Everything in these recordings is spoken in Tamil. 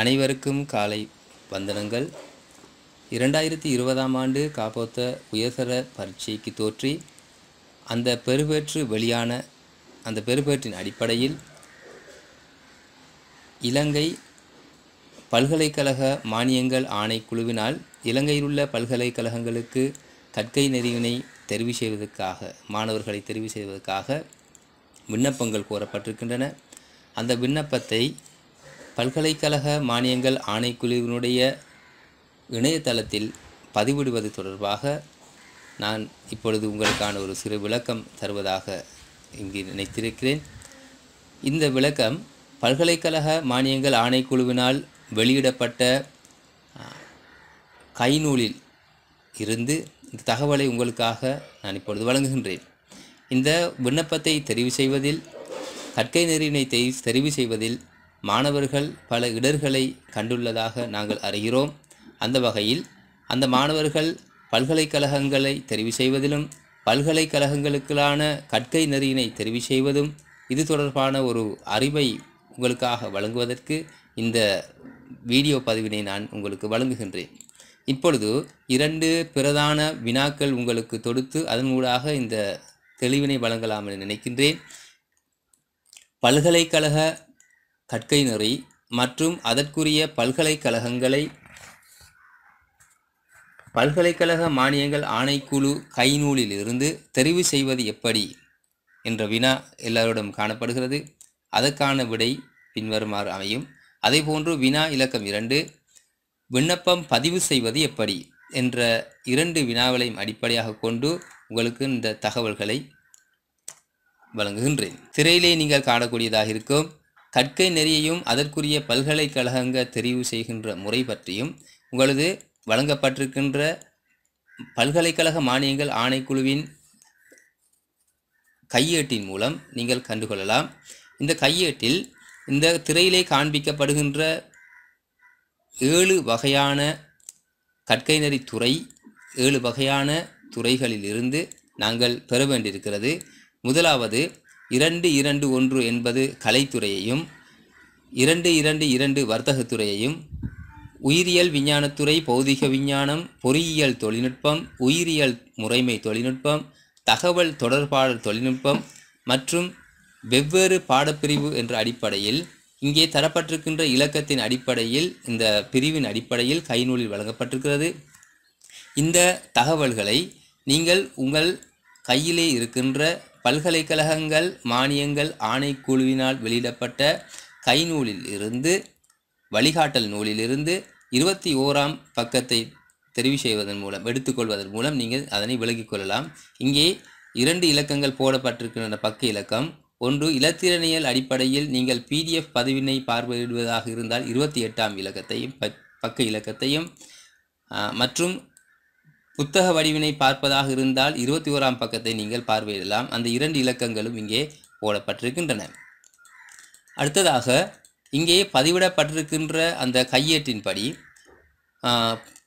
அனைவருக்கும் காலை வந்தனங்கள் இரண்டாயிரத்தி இருபதாம் ஆண்டு காப்போத்த உயர்சர பரீட்சைக்கு தோற்றி அந்த பெருபேற்று வெளியான அந்த பெருபேற்றின் அடிப்படையில் இலங்கை பல்கலைக்கழக மானியங்கள் ஆணைக்குழுவினால் இலங்கையில் உள்ள பல்கலைக்கழகங்களுக்கு கற்கை நெறிவினை தெரிவு செய்வதற்காக மாணவர்களை தெரிவு செய்வதற்காக விண்ணப்பங்கள் கோரப்பட்டிருக்கின்றன அந்த விண்ணப்பத்தை பல்கலைக்கழக மானியங்கள் ஆணைக்குழுவினுடைய இணையதளத்தில் பதிவிடுவது தொடர்பாக நான் இப்பொழுது உங்களுக்கான ஒரு சிறு விளக்கம் தருவதாக இங்கு நினைத்திருக்கிறேன் இந்த விளக்கம் பல்கலைக்கழக மானியங்கள் ஆணைக்குழுவினால் வெளியிடப்பட்ட கைநூலில் இருந்து இந்த தகவலை உங்களுக்காக நான் இப்பொழுது வழங்குகின்றேன் இந்த விண்ணப்பத்தை தெரிவு செய்வதில் கற்கை நெறியினை தெரிவு செய்வதில் மாணவர்கள் பல இடர்களை கண்டுள்ளதாக நாங்கள் அறிகிறோம் அந்த வகையில் அந்த மாணவர்கள் பல்கலைக்கழகங்களை தெரிவு செய்வதிலும் பல்கலைக்கழகங்களுக்கான கற்கை நெறியினை தெரிவு செய்வதும் இது தொடர்பான ஒரு அறிவை உங்களுக்காக வழங்குவதற்கு இந்த வீடியோ பதிவினை நான் உங்களுக்கு வழங்குகின்றேன் இப்பொழுது இரண்டு பிரதான வினாக்கள் உங்களுக்கு தொடுத்து அதன் ஊடாக இந்த தெளிவினை வழங்கலாம் என நினைக்கின்றேன் பல்கலைக்கழக கற்கை நெறி மற்றும் அதற்குரிய பல்கலைக்கழகங்களை பல்கலைக்கழக மானியங்கள் ஆணைக்குழு கைநூலிலிருந்து இருந்து தெரிவு செய்வது எப்படி என்ற வினா எல்லாரிடம் காணப்படுகிறது அதற்கான விடை பின்வருமாறு அமையும் அதேபோன்று வினா இலக்கம் இரண்டு விண்ணப்பம் பதிவு செய்வது எப்படி என்ற இரண்டு வினாவளையும் அடிப்படையாக கொண்டு உங்களுக்கு இந்த தகவல்களை வழங்குகின்றேன் திரையிலே நீங்கள் காணக்கூடியதாக இருக்கும் கற்கை நெறியையும் அதற்குரிய பல்கலைக்கழகங்க தெரிவு செய்கின்ற முறை பற்றியும் உங்களது வழங்கப்பட்டிருக்கின்ற பல்கலைக்கழக மானியங்கள் ஆணைக்குழுவின் கையேட்டின் மூலம் நீங்கள் கண்டுகொள்ளலாம் இந்த கையேட்டில் இந்த திரையிலே காண்பிக்கப்படுகின்ற ஏழு வகையான கற்கை நெறி துறை ஏழு வகையான துறைகளிலிருந்து நாங்கள் பெற வேண்டியிருக்கிறது முதலாவது இரண்டு இரண்டு ஒன்று என்பது கலைத்துறையையும் இரண்டு இரண்டு இரண்டு வர்த்தகத்துறையையும் உயிரியல் விஞ்ஞானத்துறை பௌதிக விஞ்ஞானம் பொறியியல் தொழில்நுட்பம் உயிரியல் முறைமை தொழில்நுட்பம் தகவல் தொடர்பாளர் தொழில்நுட்பம் மற்றும் வெவ்வேறு பாடப்பிரிவு என்ற அடிப்படையில் இங்கே தரப்பட்டிருக்கின்ற இலக்கத்தின் அடிப்படையில் இந்த பிரிவின் அடிப்படையில் கைநூலில் வழங்கப்பட்டிருக்கிறது இந்த தகவல்களை நீங்கள் உங்கள் கையிலே இருக்கின்ற பல்கலைக்கழகங்கள் மானியங்கள் ஆணைக்குழுவினால் வெளியிடப்பட்ட கைநூலில் இருந்து வழிகாட்டல் நூலிலிருந்து இருபத்தி ஓராம் பக்கத்தை தெரிவு செய்வதன் மூலம் எடுத்துக்கொள்வதன் மூலம் நீங்கள் அதனை விலகிக் கொள்ளலாம் இங்கே இரண்டு இலக்கங்கள் போடப்பட்டிருக்கின்றன பக்க இலக்கம் ஒன்று இலத்திரணியல் அடிப்படையில் நீங்கள் பிடிஎஃப் பதிவினை பார்வையிடுவதாக இருந்தால் இருபத்தி எட்டாம் இலக்கத்தையும் பக்க இலக்கத்தையும் மற்றும் புத்தக வடிவினை பார்ப்பதாக இருந்தால் இருபத்தி ஓராம் பக்கத்தை நீங்கள் பார்வையிடலாம் அந்த இரண்டு இலக்கங்களும் இங்கே போடப்பட்டிருக்கின்றன அடுத்ததாக இங்கே பதிவிடப்பட்டிருக்கின்ற அந்த கையேட்டின்படி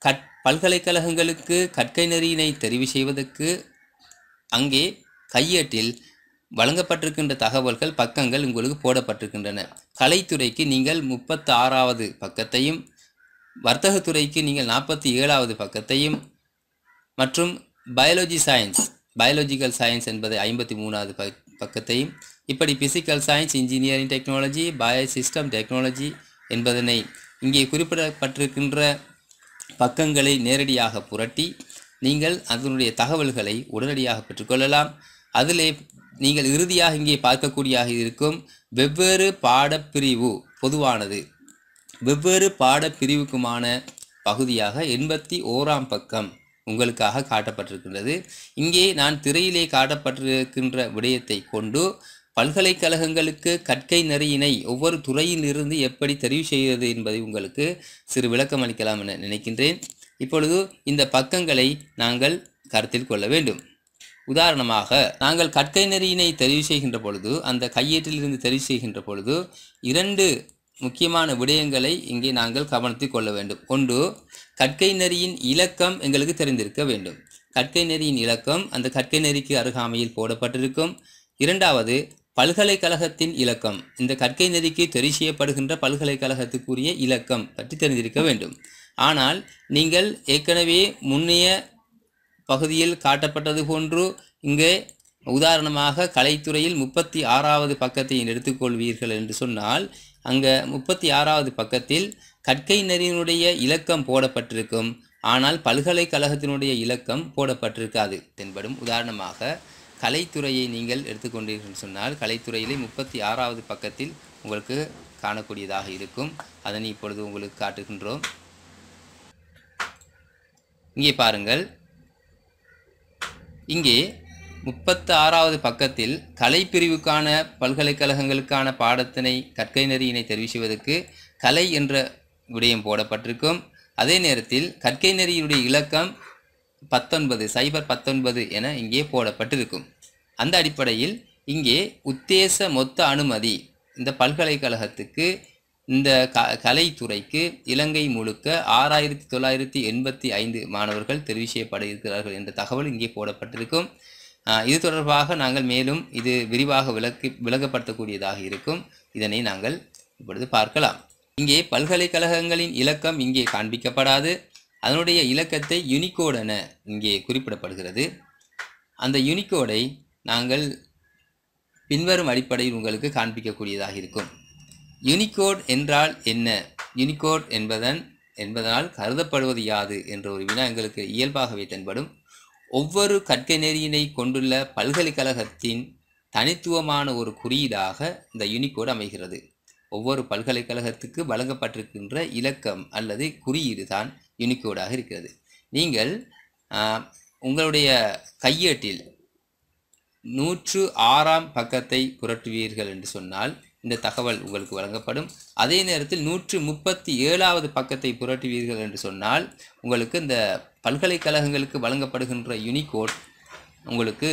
கட் பல்கலைக்கழகங்களுக்கு கற்கை நெறியினை தெரிவு செய்வதற்கு அங்கே கையேட்டில் வழங்கப்பட்டிருக்கின்ற தகவல்கள் பக்கங்கள் உங்களுக்கு போடப்பட்டிருக்கின்றன கலைத்துறைக்கு நீங்கள் முப்பத்தி ஆறாவது பக்கத்தையும் வர்த்தகத்துறைக்கு நீங்கள் நாற்பத்தி ஏழாவது பக்கத்தையும் மற்றும் பயாலஜி சயின்ஸ் பயாலஜிக்கல் சயின்ஸ் என்பது ஐம்பத்தி மூணாவது பக்கத்தையும் இப்படி physical science engineering technology bio system technology என்பதனை இங்கே குறிப்பிடப்பட்டிருக்கின்ற பக்கங்களை நேரடியாக புரட்டி நீங்கள் அதனுடைய தகவல்களை உடனடியாக பெற்றுக்கொள்ளலாம் அதிலே நீங்கள் இறுதியாக இங்கே பார்க்கக்கூடியாக இருக்கும் வெவ்வேறு பாடப்பிரிவு பொதுவானது வெவ்வேறு பாடப்பிரிவுக்குமான பகுதியாக எண்பத்தி ஓராம் பக்கம் உங்களுக்காக காட்டப்பட்டிருக்கின்றது இங்கே நான் திரையிலே காட்டப்பட்டிருக்கின்ற விடயத்தை கொண்டு பல்கலைக்கழகங்களுக்கு கற்கை நெறியினை ஒவ்வொரு துறையிலிருந்து எப்படி தெரிவு செய்கிறது என்பதை உங்களுக்கு சிறு விளக்கம் அளிக்கலாம் என நினைக்கின்றேன் இப்பொழுது இந்த பக்கங்களை நாங்கள் கருத்தில் கொள்ள வேண்டும் உதாரணமாக நாங்கள் கற்கை நெறியினை தெரிவு செய்கின்ற பொழுது அந்த கையேட்டிலிருந்து தெரிவு செய்கின்ற பொழுது இரண்டு முக்கியமான விடயங்களை இங்கே நாங்கள் கவனத்தில் கொள்ள வேண்டும் ஒன்று கற்கை நெறியின் இலக்கம் எங்களுக்கு தெரிந்திருக்க வேண்டும் கற்கை நெறியின் இலக்கம் அந்த கற்கை நெறிக்கு அருகாமையில் போடப்பட்டிருக்கும் இரண்டாவது பல்கலைக்கழகத்தின் இலக்கம் இந்த கற்கை நெறிக்கு செய்யப்படுகின்ற பல்கலைக்கழகத்துக்குரிய இலக்கம் பற்றி தெரிந்திருக்க வேண்டும் ஆனால் நீங்கள் ஏற்கனவே முன்னைய பகுதியில் காட்டப்பட்டது போன்று இங்கே உதாரணமாக கலைத்துறையில் முப்பத்தி ஆறாவது பக்கத்தை எடுத்துக்கொள்வீர்கள் என்று சொன்னால் அங்கே முப்பத்தி ஆறாவது பக்கத்தில் கற்கையினரினுடைய இலக்கம் போடப்பட்டிருக்கும் ஆனால் பல்கலைக்கழகத்தினுடைய இலக்கம் போடப்பட்டிருக்காது தென்படும் உதாரணமாக கலைத்துறையை நீங்கள் எடுத்துக்கொண்டீர்கள் சொன்னால் கலைத்துறையிலே முப்பத்தி ஆறாவது பக்கத்தில் உங்களுக்கு காணக்கூடியதாக இருக்கும் அதனை இப்பொழுது உங்களுக்கு காட்டுகின்றோம் இங்கே பாருங்கள் இங்கே முப்பத்து ஆறாவது பக்கத்தில் கலைப்பிரிவுக்கான பல்கலைக்கழகங்களுக்கான பாடத்தினை கற்கை நெறியினை தெரிவு கலை என்ற விடயம் போடப்பட்டிருக்கும் அதே நேரத்தில் கற்கை நெறியினுடைய இலக்கம் பத்தொன்பது சைபர் பத்தொன்பது என இங்கே போடப்பட்டிருக்கும் அந்த அடிப்படையில் இங்கே உத்தேச மொத்த அனுமதி இந்த பல்கலைக்கழகத்துக்கு இந்த க கலைத்துறைக்கு இலங்கை முழுக்க ஆறாயிரத்தி தொள்ளாயிரத்தி எண்பத்தி ஐந்து மாணவர்கள் தெரிவு செய்யப்பட இருக்கிறார்கள் என்ற தகவல் இங்கே போடப்பட்டிருக்கும் இது தொடர்பாக நாங்கள் மேலும் இது விரிவாக விளக்கி விளக்கப்படுத்தக்கூடியதாக இருக்கும் இதனை நாங்கள் இப்பொழுது பார்க்கலாம் இங்கே பல்கலைக்கழகங்களின் இலக்கம் இங்கே காண்பிக்கப்படாது அதனுடைய இலக்கத்தை யுனிகோட் என இங்கே குறிப்பிடப்படுகிறது அந்த யுனிகோடை நாங்கள் பின்வரும் அடிப்படையில் உங்களுக்கு காண்பிக்கக்கூடியதாக இருக்கும் யூனிகோட் என்றால் என்ன யூனிகோட் என்பதன் என்பதனால் கருதப்படுவது யாது என்ற ஒரு வினா எங்களுக்கு இயல்பாகவே தென்படும் ஒவ்வொரு கற்கை நெறியினை கொண்டுள்ள பல்கலைக்கழகத்தின் தனித்துவமான ஒரு குறியீடாக இந்த யூனிகோடு அமைகிறது ஒவ்வொரு பல்கலைக்கழகத்துக்கு வழங்கப்பட்டிருக்கின்ற இலக்கம் அல்லது குறியீடு தான் யூனிகோடாக இருக்கிறது நீங்கள் உங்களுடைய கையேட்டில் நூற்று ஆறாம் பக்கத்தை புரட்டுவீர்கள் என்று சொன்னால் இந்த தகவல் உங்களுக்கு வழங்கப்படும் அதே நேரத்தில் நூற்று முப்பத்தி ஏழாவது பக்கத்தை புரட்டுவீர்கள் என்று சொன்னால் உங்களுக்கு இந்த பல்கலைக்கழகங்களுக்கு வழங்கப்படுகின்ற யூனிகோட் உங்களுக்கு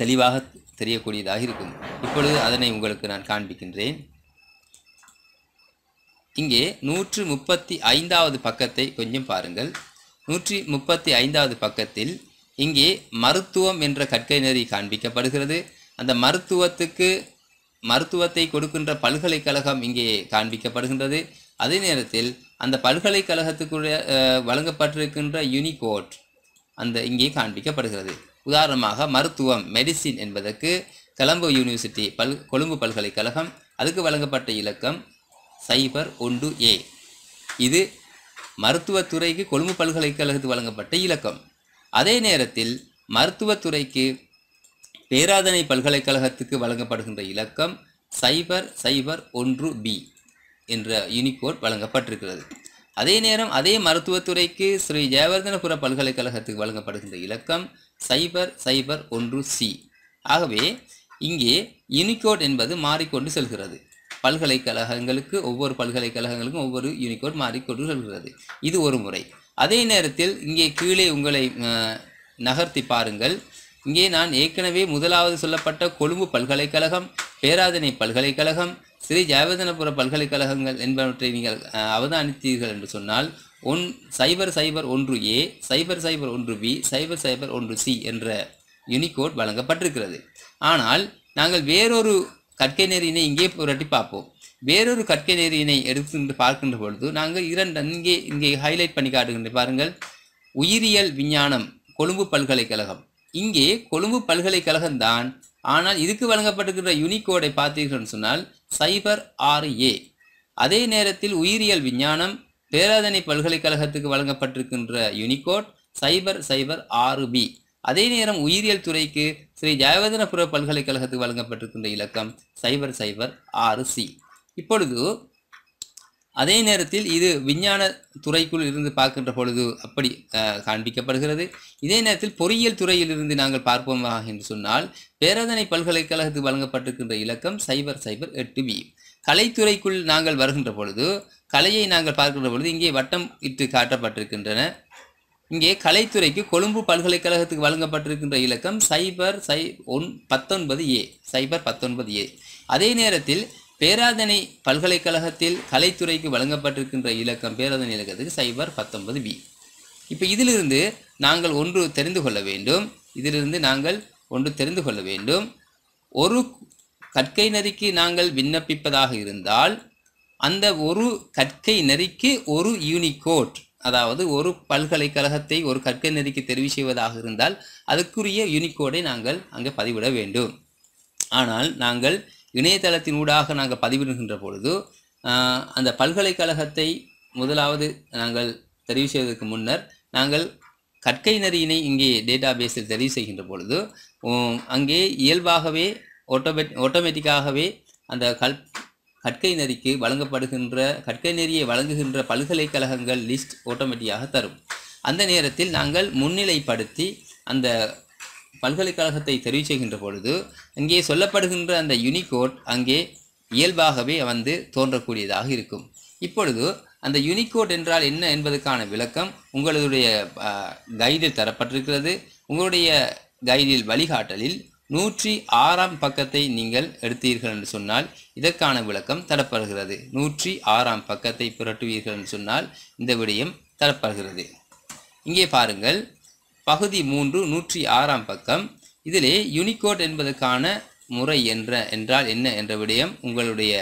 தெளிவாக தெரியக்கூடியதாக இருக்கும் இப்பொழுது அதனை உங்களுக்கு நான் காண்பிக்கின்றேன் இங்கே நூற்று முப்பத்தி ஐந்தாவது பக்கத்தை கொஞ்சம் பாருங்கள் நூற்றி முப்பத்தி ஐந்தாவது பக்கத்தில் இங்கே மருத்துவம் என்ற கற்கை நெறி காண்பிக்கப்படுகிறது அந்த மருத்துவத்துக்கு மருத்துவத்தை கொடுக்கின்ற பல்கலைக்கழகம் இங்கே காண்பிக்கப்படுகின்றது அதே நேரத்தில் அந்த பல்கலைக்கழகத்துக்குரிய வழங்கப்பட்டிருக்கின்ற யூனிகோட் அந்த இங்கே காண்பிக்கப்படுகிறது உதாரணமாக மருத்துவம் மெடிசின் என்பதற்கு கொலம்போ யூனிவர்சிட்டி பல் கொழும்பு பல்கலைக்கழகம் அதுக்கு வழங்கப்பட்ட இலக்கம் சைபர் ஒன்று ஏ இது மருத்துவத்துறைக்கு கொழும்பு பல்கலைக்கழகத்துக்கு வழங்கப்பட்ட இலக்கம் அதே நேரத்தில் மருத்துவத்துறைக்கு பேராதனை பல்கலைக்கழகத்துக்கு வழங்கப்படுகின்ற இலக்கம் சைபர் சைபர் ஒன்று பி என்ற யூனிகோட் வழங்கப்பட்டிருக்கிறது அதே நேரம் அதே மருத்துவத்துறைக்கு ஸ்ரீ ஜெயவர்தனபுர பல்கலைக்கழகத்துக்கு வழங்கப்படுகின்ற இலக்கம் சைபர் சைபர் ஒன்று சி ஆகவே இங்கே யூனிகோட் என்பது மாறிக்கொண்டு செல்கிறது பல்கலைக்கழகங்களுக்கு ஒவ்வொரு பல்கலைக்கழகங்களுக்கும் ஒவ்வொரு யூனிகோட் மாறிக்கொண்டு செல்கிறது இது ஒரு முறை அதே நேரத்தில் இங்கே கீழே உங்களை நகர்த்தி பாருங்கள் இங்கே நான் ஏற்கனவே முதலாவது சொல்லப்பட்ட கொழும்பு பல்கலைக்கழகம் பேராதனை பல்கலைக்கழகம் ஸ்ரீ ஜெயவதனபுர பல்கலைக்கழகங்கள் என்பவற்றை நீங்கள் அவதானித்தீர்கள் என்று சொன்னால் ஒன் சைபர் சைபர் ஒன்று ஏ சைபர் சைபர் ஒன்று பி சைபர் சைபர் ஒன்று சி என்ற யூனிகோட் வழங்கப்பட்டிருக்கிறது ஆனால் நாங்கள் வேறொரு கற்கை நெறியினை இங்கே புரட்டி பார்ப்போம் வேறொரு கற்கை நெறியினை எடுத்து பார்க்கின்ற பொழுது நாங்கள் இரண்டு இங்கே இங்கே ஹைலைட் பண்ணி காட்டுகின்ற பாருங்கள் உயிரியல் விஞ்ஞானம் கொழும்பு பல்கலைக்கழகம் இங்கே கொழும்பு பல்கலைக்கழகம்தான் ஆனால் இதுக்கு வழங்கப்பட்டிருக்கிற யூனிகோடை பார்த்தீர்கள் சொன்னால் சைபர் ஆறு ஏ அதே நேரத்தில் உயிரியல் விஞ்ஞானம் பேராதனை பல்கலைக்கழகத்துக்கு வழங்கப்பட்டிருக்கின்ற யூனிகோட் சைபர் சைபர் ஆறு பி அதே நேரம் உயிரியல் துறைக்கு ஸ்ரீ ஜெயவதனபுர பல்கலைக்கழகத்துக்கு வழங்கப்பட்டிருக்கின்ற இலக்கம் சைபர் சைபர் ஆறு சி இப்பொழுது அதே நேரத்தில் இது விஞ்ஞான துறைக்குள் இருந்து பார்க்கின்ற பொழுது அப்படி காண்பிக்கப்படுகிறது இதே நேரத்தில் பொறியியல் துறையிலிருந்து நாங்கள் பார்ப்போமாக என்று சொன்னால் பேரதனை பல்கலைக்கழகத்துக்கு வழங்கப்பட்டிருக்கின்ற இலக்கம் சைபர் சைபர் எட்டு பி கலைத்துறைக்குள் நாங்கள் வருகின்ற பொழுது கலையை நாங்கள் பார்க்கின்ற பொழுது இங்கே வட்டம் இட்டு காட்டப்பட்டிருக்கின்றன இங்கே கலைத்துறைக்கு கொழும்பு பல்கலைக்கழகத்துக்கு வழங்கப்பட்டிருக்கின்ற இலக்கம் சைபர் சை ஒன் பத்தொன்பது ஏ சைபர் பத்தொன்பது ஏ அதே நேரத்தில் பேராதனை பல்கலைக்கழகத்தில் கலைத்துறைக்கு வழங்கப்பட்டிருக்கின்ற இலக்கம் பேராதனை இலக்கத்துக்கு சைபர் பத்தொன்பது பி இப்போ இதிலிருந்து நாங்கள் ஒன்று தெரிந்து கொள்ள வேண்டும் இதிலிருந்து நாங்கள் ஒன்று தெரிந்து கொள்ள வேண்டும் ஒரு கற்கை நரிக்கு நாங்கள் விண்ணப்பிப்பதாக இருந்தால் அந்த ஒரு கற்கை நரிக்கு ஒரு யூனிகோட் அதாவது ஒரு பல்கலைக்கழகத்தை ஒரு கற்கை நரிக்கு தெரிவு செய்வதாக இருந்தால் அதுக்குரிய யூனிகோடை நாங்கள் அங்கே பதிவிட வேண்டும் ஆனால் நாங்கள் இணையதளத்தின் ஊடாக நாங்கள் பதிவிடுகின்ற பொழுது அந்த பல்கலைக்கழகத்தை முதலாவது நாங்கள் தெரிவு செய்வதற்கு முன்னர் நாங்கள் கற்கை நெறியினை இங்கே டேட்டா பேஸில் தெரிவு செய்கின்ற பொழுது அங்கே இயல்பாகவே ஆட்டோமேட் ஆட்டோமேட்டிக்காகவே அந்த கல் கற்கை நெறிக்கு வழங்கப்படுகின்ற கற்கை நெறியை வழங்குகின்ற பல்கலைக்கழகங்கள் லிஸ்ட் ஆட்டோமேட்டிக்காக தரும் அந்த நேரத்தில் நாங்கள் முன்னிலைப்படுத்தி அந்த பல்கலைக்கழகத்தை தெரிவு செய்கின்ற பொழுது இங்கே சொல்லப்படுகின்ற அந்த யூனிகோட் அங்கே இயல்பாகவே வந்து தோன்றக்கூடியதாக இருக்கும் இப்பொழுது அந்த யூனிகோட் என்றால் என்ன என்பதற்கான விளக்கம் உங்களுடைய கைடில் தரப்பட்டிருக்கிறது உங்களுடைய கைடில் வழிகாட்டலில் நூற்றி ஆறாம் பக்கத்தை நீங்கள் எடுத்தீர்கள் என்று சொன்னால் இதற்கான விளக்கம் தரப்படுகிறது நூற்றி ஆறாம் பக்கத்தை புரட்டுவீர்கள் என்று சொன்னால் இந்த விடயம் தரப்படுகிறது இங்கே பாருங்கள் பகுதி மூன்று நூற்றி ஆறாம் பக்கம் இதிலே யூனிகோட் என்பதற்கான முறை என்ற என்றால் என்ன என்ற விடயம் உங்களுடைய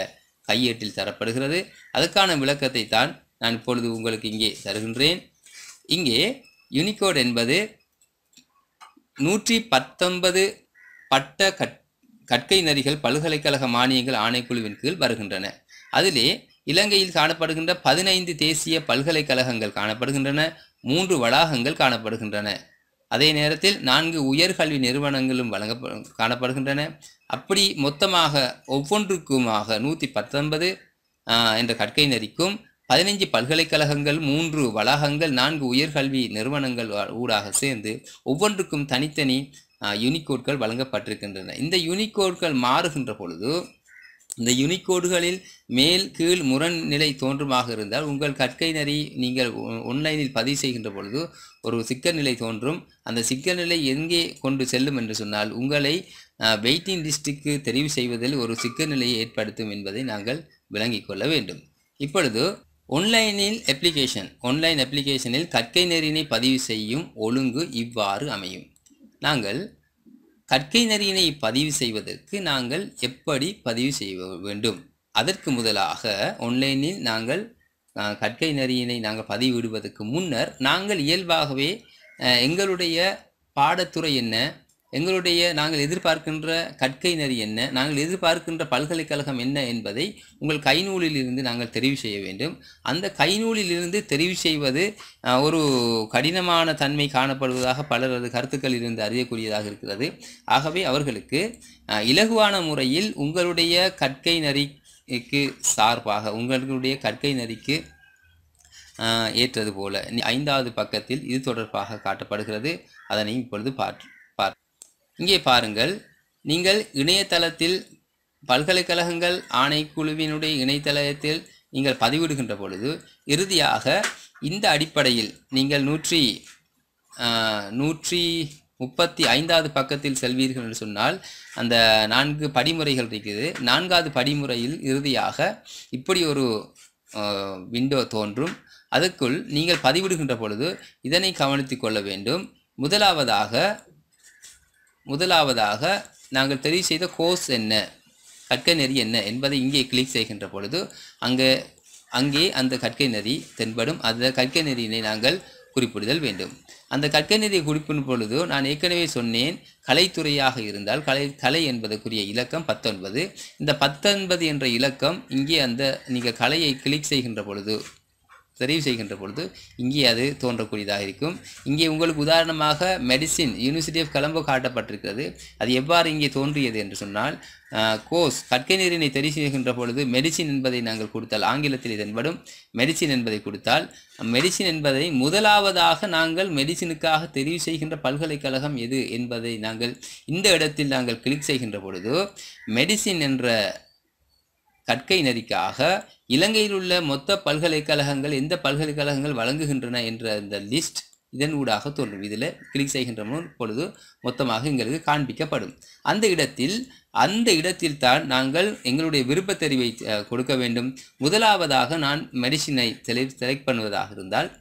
கையேட்டில் தரப்படுகிறது அதற்கான விளக்கத்தை தான் நான் இப்பொழுது உங்களுக்கு இங்கே தருகின்றேன் இங்கே யூனிகோட் என்பது நூற்றி பத்தொன்பது பட்ட கட் கற்கை நரிகள் பல்கலைக்கழக மானியங்கள் ஆணைக்குழுவின் கீழ் வருகின்றன அதிலே இலங்கையில் காணப்படுகின்ற பதினைந்து தேசிய பல்கலைக்கழகங்கள் காணப்படுகின்றன மூன்று வளாகங்கள் காணப்படுகின்றன அதே நேரத்தில் நான்கு உயர்கல்வி நிறுவனங்களும் வழங்க காணப்படுகின்றன அப்படி மொத்தமாக ஒவ்வொன்றுக்குமாக நூற்றி பத்தொன்பது என்ற கற்கை நெறிக்கும் பதினைஞ்சு பல்கலைக்கழகங்கள் மூன்று வளாகங்கள் நான்கு உயர்கல்வி நிறுவனங்கள் ஊடாக சேர்ந்து ஒவ்வொன்றுக்கும் தனித்தனி யூனிகோட்கள் வழங்கப்பட்டிருக்கின்றன இந்த யூனிகோட்கள் மாறுகின்ற பொழுது இந்த யூனிகோடுகளில் மேல் கீழ் முரண்நிலை தோன்றுமாக இருந்தால் உங்கள் கற்கை நரி நீங்கள் ஒன்லைனில் பதிவு செய்கின்ற பொழுது ஒரு சிக்கல் நிலை தோன்றும் அந்த சிக்கல் நிலை எங்கே கொண்டு செல்லும் என்று சொன்னால் உங்களை வெயிட்டிங் லிஸ்ட்டுக்கு தெரிவு செய்வதில் ஒரு சிக்கல் நிலையை ஏற்படுத்தும் என்பதை நாங்கள் விளங்கிக் கொள்ள வேண்டும் இப்பொழுது ஒன்லைனில் அப்ளிகேஷன் ஒன்லைன் அப்ளிகேஷனில் கற்கை நெறினை பதிவு செய்யும் ஒழுங்கு இவ்வாறு அமையும் நாங்கள் கற்கை நெறியினை பதிவு செய்வதற்கு நாங்கள் எப்படி பதிவு செய்ய வேண்டும் அதற்கு முதலாக ஒன்லைனில் நாங்கள் கற்கை நெறியினை நாங்கள் பதிவிடுவதற்கு முன்னர் நாங்கள் இயல்பாகவே எங்களுடைய பாடத்துறை என்ன எங்களுடைய நாங்கள் எதிர்பார்க்கின்ற கற்கை நெறி என்ன நாங்கள் எதிர்பார்க்கின்ற பல்கலைக்கழகம் என்ன என்பதை உங்கள் கைநூலிலிருந்து நாங்கள் தெரிவு செய்ய வேண்டும் அந்த கைநூலிலிருந்து தெரிவு செய்வது ஒரு கடினமான தன்மை காணப்படுவதாக பலரது கருத்துக்கள் இருந்து அறியக்கூடியதாக இருக்கிறது ஆகவே அவர்களுக்கு இலகுவான முறையில் உங்களுடைய கற்கை நெறிக்கு சார்பாக உங்களுடைய கற்கை நெறிக்கு ஏற்றது போல ஐந்தாவது பக்கத்தில் இது தொடர்பாக காட்டப்படுகிறது அதனை இப்பொழுது பார்த்து இங்கே பாருங்கள் நீங்கள் இணையதளத்தில் பல்கலைக்கழகங்கள் ஆணைக்குழுவினுடைய இணையதளத்தில் நீங்கள் பதிவிடுகின்ற பொழுது இறுதியாக இந்த அடிப்படையில் நீங்கள் நூற்றி நூற்றி முப்பத்தி ஐந்தாவது பக்கத்தில் செல்வீர்கள் என்று சொன்னால் அந்த நான்கு படிமுறைகள் இருக்குது நான்காவது படிமுறையில் இறுதியாக இப்படி ஒரு விண்டோ தோன்றும் அதற்குள் நீங்கள் பதிவிடுகின்ற பொழுது இதனை கவனித்து கொள்ள வேண்டும் முதலாவதாக முதலாவதாக நாங்கள் தெரிவு செய்த கோர்ஸ் என்ன கற்கை நெறி என்ன என்பதை இங்கே கிளிக் செய்கின்ற பொழுது அங்கே அங்கே அந்த கற்கை நெறி தென்படும் அந்த கற்கை நெறியினை நாங்கள் குறிப்பிடுதல் வேண்டும் அந்த கற்கை நெறியை குறிப்பிடும் பொழுது நான் ஏற்கனவே சொன்னேன் கலைத்துறையாக இருந்தால் கலை கலை என்பதற்குரிய இலக்கம் பத்தொன்பது இந்த பத்தொன்பது என்ற இலக்கம் இங்கே அந்த நீங்கள் கலையை கிளிக் செய்கின்ற பொழுது தெரிவு செய்கின்ற பொழுது இங்கே அது தோன்றக்கூடியதாக இருக்கும் இங்கே உங்களுக்கு உதாரணமாக மெடிசின் யூனிவர்சிட்டி ஆஃப் கலம்போ காட்டப்பட்டிருக்கிறது அது எவ்வாறு இங்கே தோன்றியது என்று சொன்னால் கோர்ஸ் கற்கை நீரினை தெரிவு செய்கின்ற பொழுது மெடிசின் என்பதை நாங்கள் கொடுத்தால் ஆங்கிலத்தில் இதன்படும் மெடிசின் என்பதை கொடுத்தால் மெடிசின் என்பதை முதலாவதாக நாங்கள் மெடிசினுக்காக தெரிவு செய்கின்ற பல்கலைக்கழகம் எது என்பதை நாங்கள் இந்த இடத்தில் நாங்கள் கிளிக் செய்கின்ற பொழுது மெடிசின் என்ற கற்கை நெறிக்காக இலங்கையில் உள்ள மொத்த பல்கலைக்கழகங்கள் எந்த பல்கலைக்கழகங்கள் வழங்குகின்றன என்ற அந்த லிஸ்ட் இதன் ஊடாக தோன்றும் இதில் கிளிக் செய்கின்ற பொழுது மொத்தமாக எங்களுக்கு காண்பிக்கப்படும் அந்த இடத்தில் அந்த இடத்தில் தான் நாங்கள் எங்களுடைய தெரிவை கொடுக்க வேண்டும் முதலாவதாக நான் மெடிசினை செலக்ட் பண்ணுவதாக இருந்தால்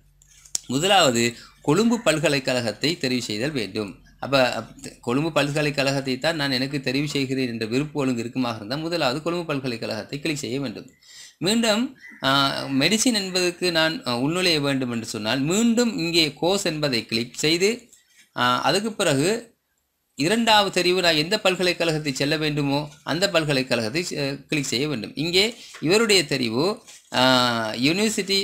முதலாவது கொழும்பு பல்கலைக்கழகத்தை தெரிவு செய்தல் வேண்டும் அப்போ கொழும்பு பல்கலைக்கழகத்தை தான் நான் எனக்கு தெரிவு செய்கிறேன் என்ற விருப்பு ஒழுங்கு இருக்குமாக இருந்தால் முதலாவது கொழும்பு பல்கலைக்கழகத்தை கிளிக் செய்ய வேண்டும் மீண்டும் மெடிசின் என்பதற்கு நான் உள்நுழைய வேண்டும் என்று சொன்னால் மீண்டும் இங்கே கோர்ஸ் என்பதை கிளிக் செய்து அதுக்கு பிறகு இரண்டாவது தெரிவு நான் எந்த பல்கலைக்கழகத்தை செல்ல வேண்டுமோ அந்த பல்கலைக்கழகத்தை கிளிக் செய்ய வேண்டும் இங்கே இவருடைய தெரிவு university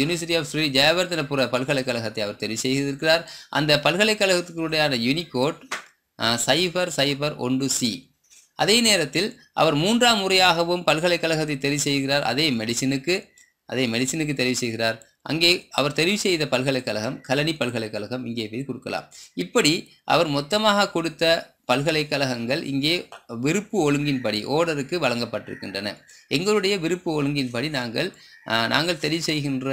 university of Sri Jayewardenepura பல்கலைக்கழகத்தை அவர் தெரிவு செய்திருக்கிறார் அந்த பல்கலைக்கழகத்துக்குடையான யூனிகோட் சைபர் சைபர் ஒன்று சி அதே நேரத்தில் அவர் மூன்றாம் முறையாகவும் பல்கலைக்கழகத்தை தெரிவு செய்கிறார் அதே மெடிசினுக்கு அதே மெடிசினுக்கு தெரிவு செய்கிறார் அங்கே அவர் தெரிவு செய்த பல்கலைக்கழகம் கலனி பல்கலைக்கழகம் இங்கே போய் கொடுக்கலாம் இப்படி அவர் மொத்தமாக கொடுத்த பல்கலைக்கழகங்கள் இங்கே விருப்பு ஒழுங்கின்படி ஓர்டருக்கு வழங்கப்பட்டிருக்கின்றன எங்களுடைய விருப்பு ஒழுங்கின்படி நாங்கள் நாங்கள் தெரிவு செய்கின்ற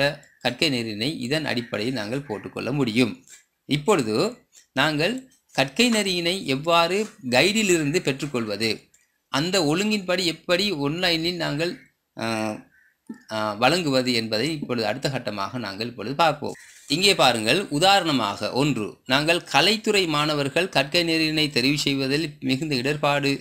கற்கை நெறியினை இதன் அடிப்படையில் நாங்கள் போட்டுக்கொள்ள முடியும் இப்பொழுது நாங்கள் கற்கை நெறியினை எவ்வாறு கைடிலிருந்து பெற்றுக்கொள்வது அந்த ஒழுங்கின்படி எப்படி ஒன்லைனில் நாங்கள் வழங்குவது என்பதை இப்பொழுது அடுத்த கட்டமாக நாங்கள் இப்பொழுது பார்ப்போம் இங்கே பாருங்கள் உதாரணமாக ஒன்று நாங்கள் கலைத்துறை மாணவர்கள் கற்கை நெறியினை தெரிவு செய்வதில் மிகுந்த இடர்பாடு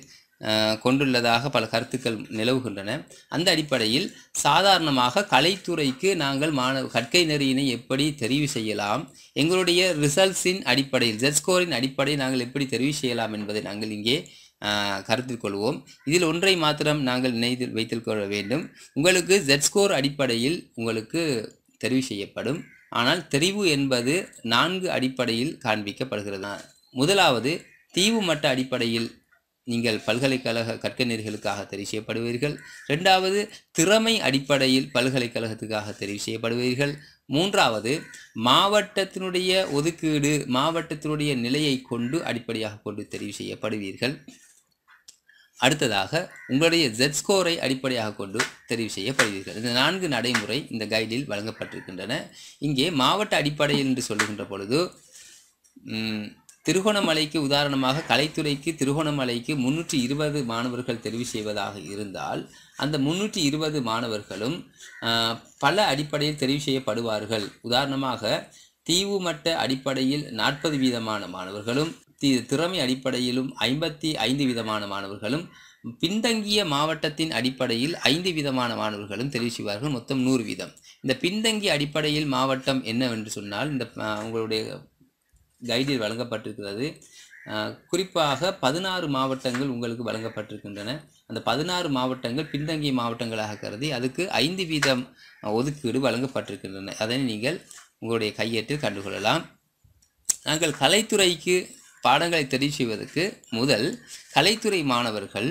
கொண்டுள்ளதாக பல கருத்துக்கள் நிலவுகின்றன அந்த அடிப்படையில் சாதாரணமாக கலைத்துறைக்கு நாங்கள் மாணவ கற்கை நெறியினை எப்படி தெரிவு செய்யலாம் எங்களுடைய ரிசல்ட்ஸின் அடிப்படையில் ஜெட் ஸ்கோரின் அடிப்படையில் நாங்கள் எப்படி தெரிவு செய்யலாம் என்பதை நாங்கள் இங்கே கருத்தில் கொள்வோம் இதில் ஒன்றை மாத்திரம் நாங்கள் நினைத்து வைத்து கொள்ள வேண்டும் உங்களுக்கு ஜெட் ஸ்கோர் அடிப்படையில் உங்களுக்கு தெரிவு செய்யப்படும் ஆனால் தெரிவு என்பது நான்கு அடிப்படையில் காண்பிக்கப்படுகிறது முதலாவது தீவு மட்ட அடிப்படையில் நீங்கள் பல்கலைக்கழக கற்க நெறிகளுக்காக தெரிவு செய்யப்படுவீர்கள் ரெண்டாவது திறமை அடிப்படையில் பல்கலைக்கழகத்துக்காக தெரிவு செய்யப்படுவீர்கள் மூன்றாவது மாவட்டத்தினுடைய ஒதுக்கீடு மாவட்டத்தினுடைய நிலையை கொண்டு அடிப்படையாக கொண்டு தெரிவு செய்யப்படுவீர்கள் அடுத்ததாக உங்களுடைய ஜெட் ஸ்கோரை அடிப்படையாக கொண்டு தெரிவு செய்யப்படுவீர்கள் இந்த நான்கு நடைமுறை இந்த கைடில் வழங்கப்பட்டிருக்கின்றன இங்கே மாவட்ட அடிப்படையில் என்று சொல்லுகின்ற பொழுது திருகோணமலைக்கு உதாரணமாக கலைத்துறைக்கு திருகோணமலைக்கு முன்னூற்றி இருபது மாணவர்கள் தெரிவு செய்வதாக இருந்தால் அந்த முன்னூற்றி இருபது மாணவர்களும் பல அடிப்படையில் தெரிவு செய்யப்படுவார்கள் உதாரணமாக தீவு மட்ட அடிப்படையில் நாற்பது வீதமான மாணவர்களும் திறமை அடிப்படையிலும் ஐம்பத்தி ஐந்து விதமான மாணவர்களும் பின்தங்கிய மாவட்டத்தின் அடிப்படையில் ஐந்து விதமான மாணவர்களும் தெரிவு செய்வார்கள் மொத்தம் நூறு வீதம் இந்த பின்தங்கிய அடிப்படையில் மாவட்டம் என்னவென்று சொன்னால் இந்த உங்களுடைய கைடில் வழங்கப்பட்டிருக்கிறது குறிப்பாக பதினாறு மாவட்டங்கள் உங்களுக்கு வழங்கப்பட்டிருக்கின்றன அந்த பதினாறு மாவட்டங்கள் பின்தங்கிய மாவட்டங்களாக கருதி அதுக்கு ஐந்து வீதம் ஒதுக்கீடு வழங்கப்பட்டிருக்கின்றன அதனை நீங்கள் உங்களுடைய கையேட்டில் கண்டுகொள்ளலாம் நாங்கள் கலைத்துறைக்கு பாடங்களை தெரிவு செய்வதற்கு முதல் கலைத்துறை மாணவர்கள்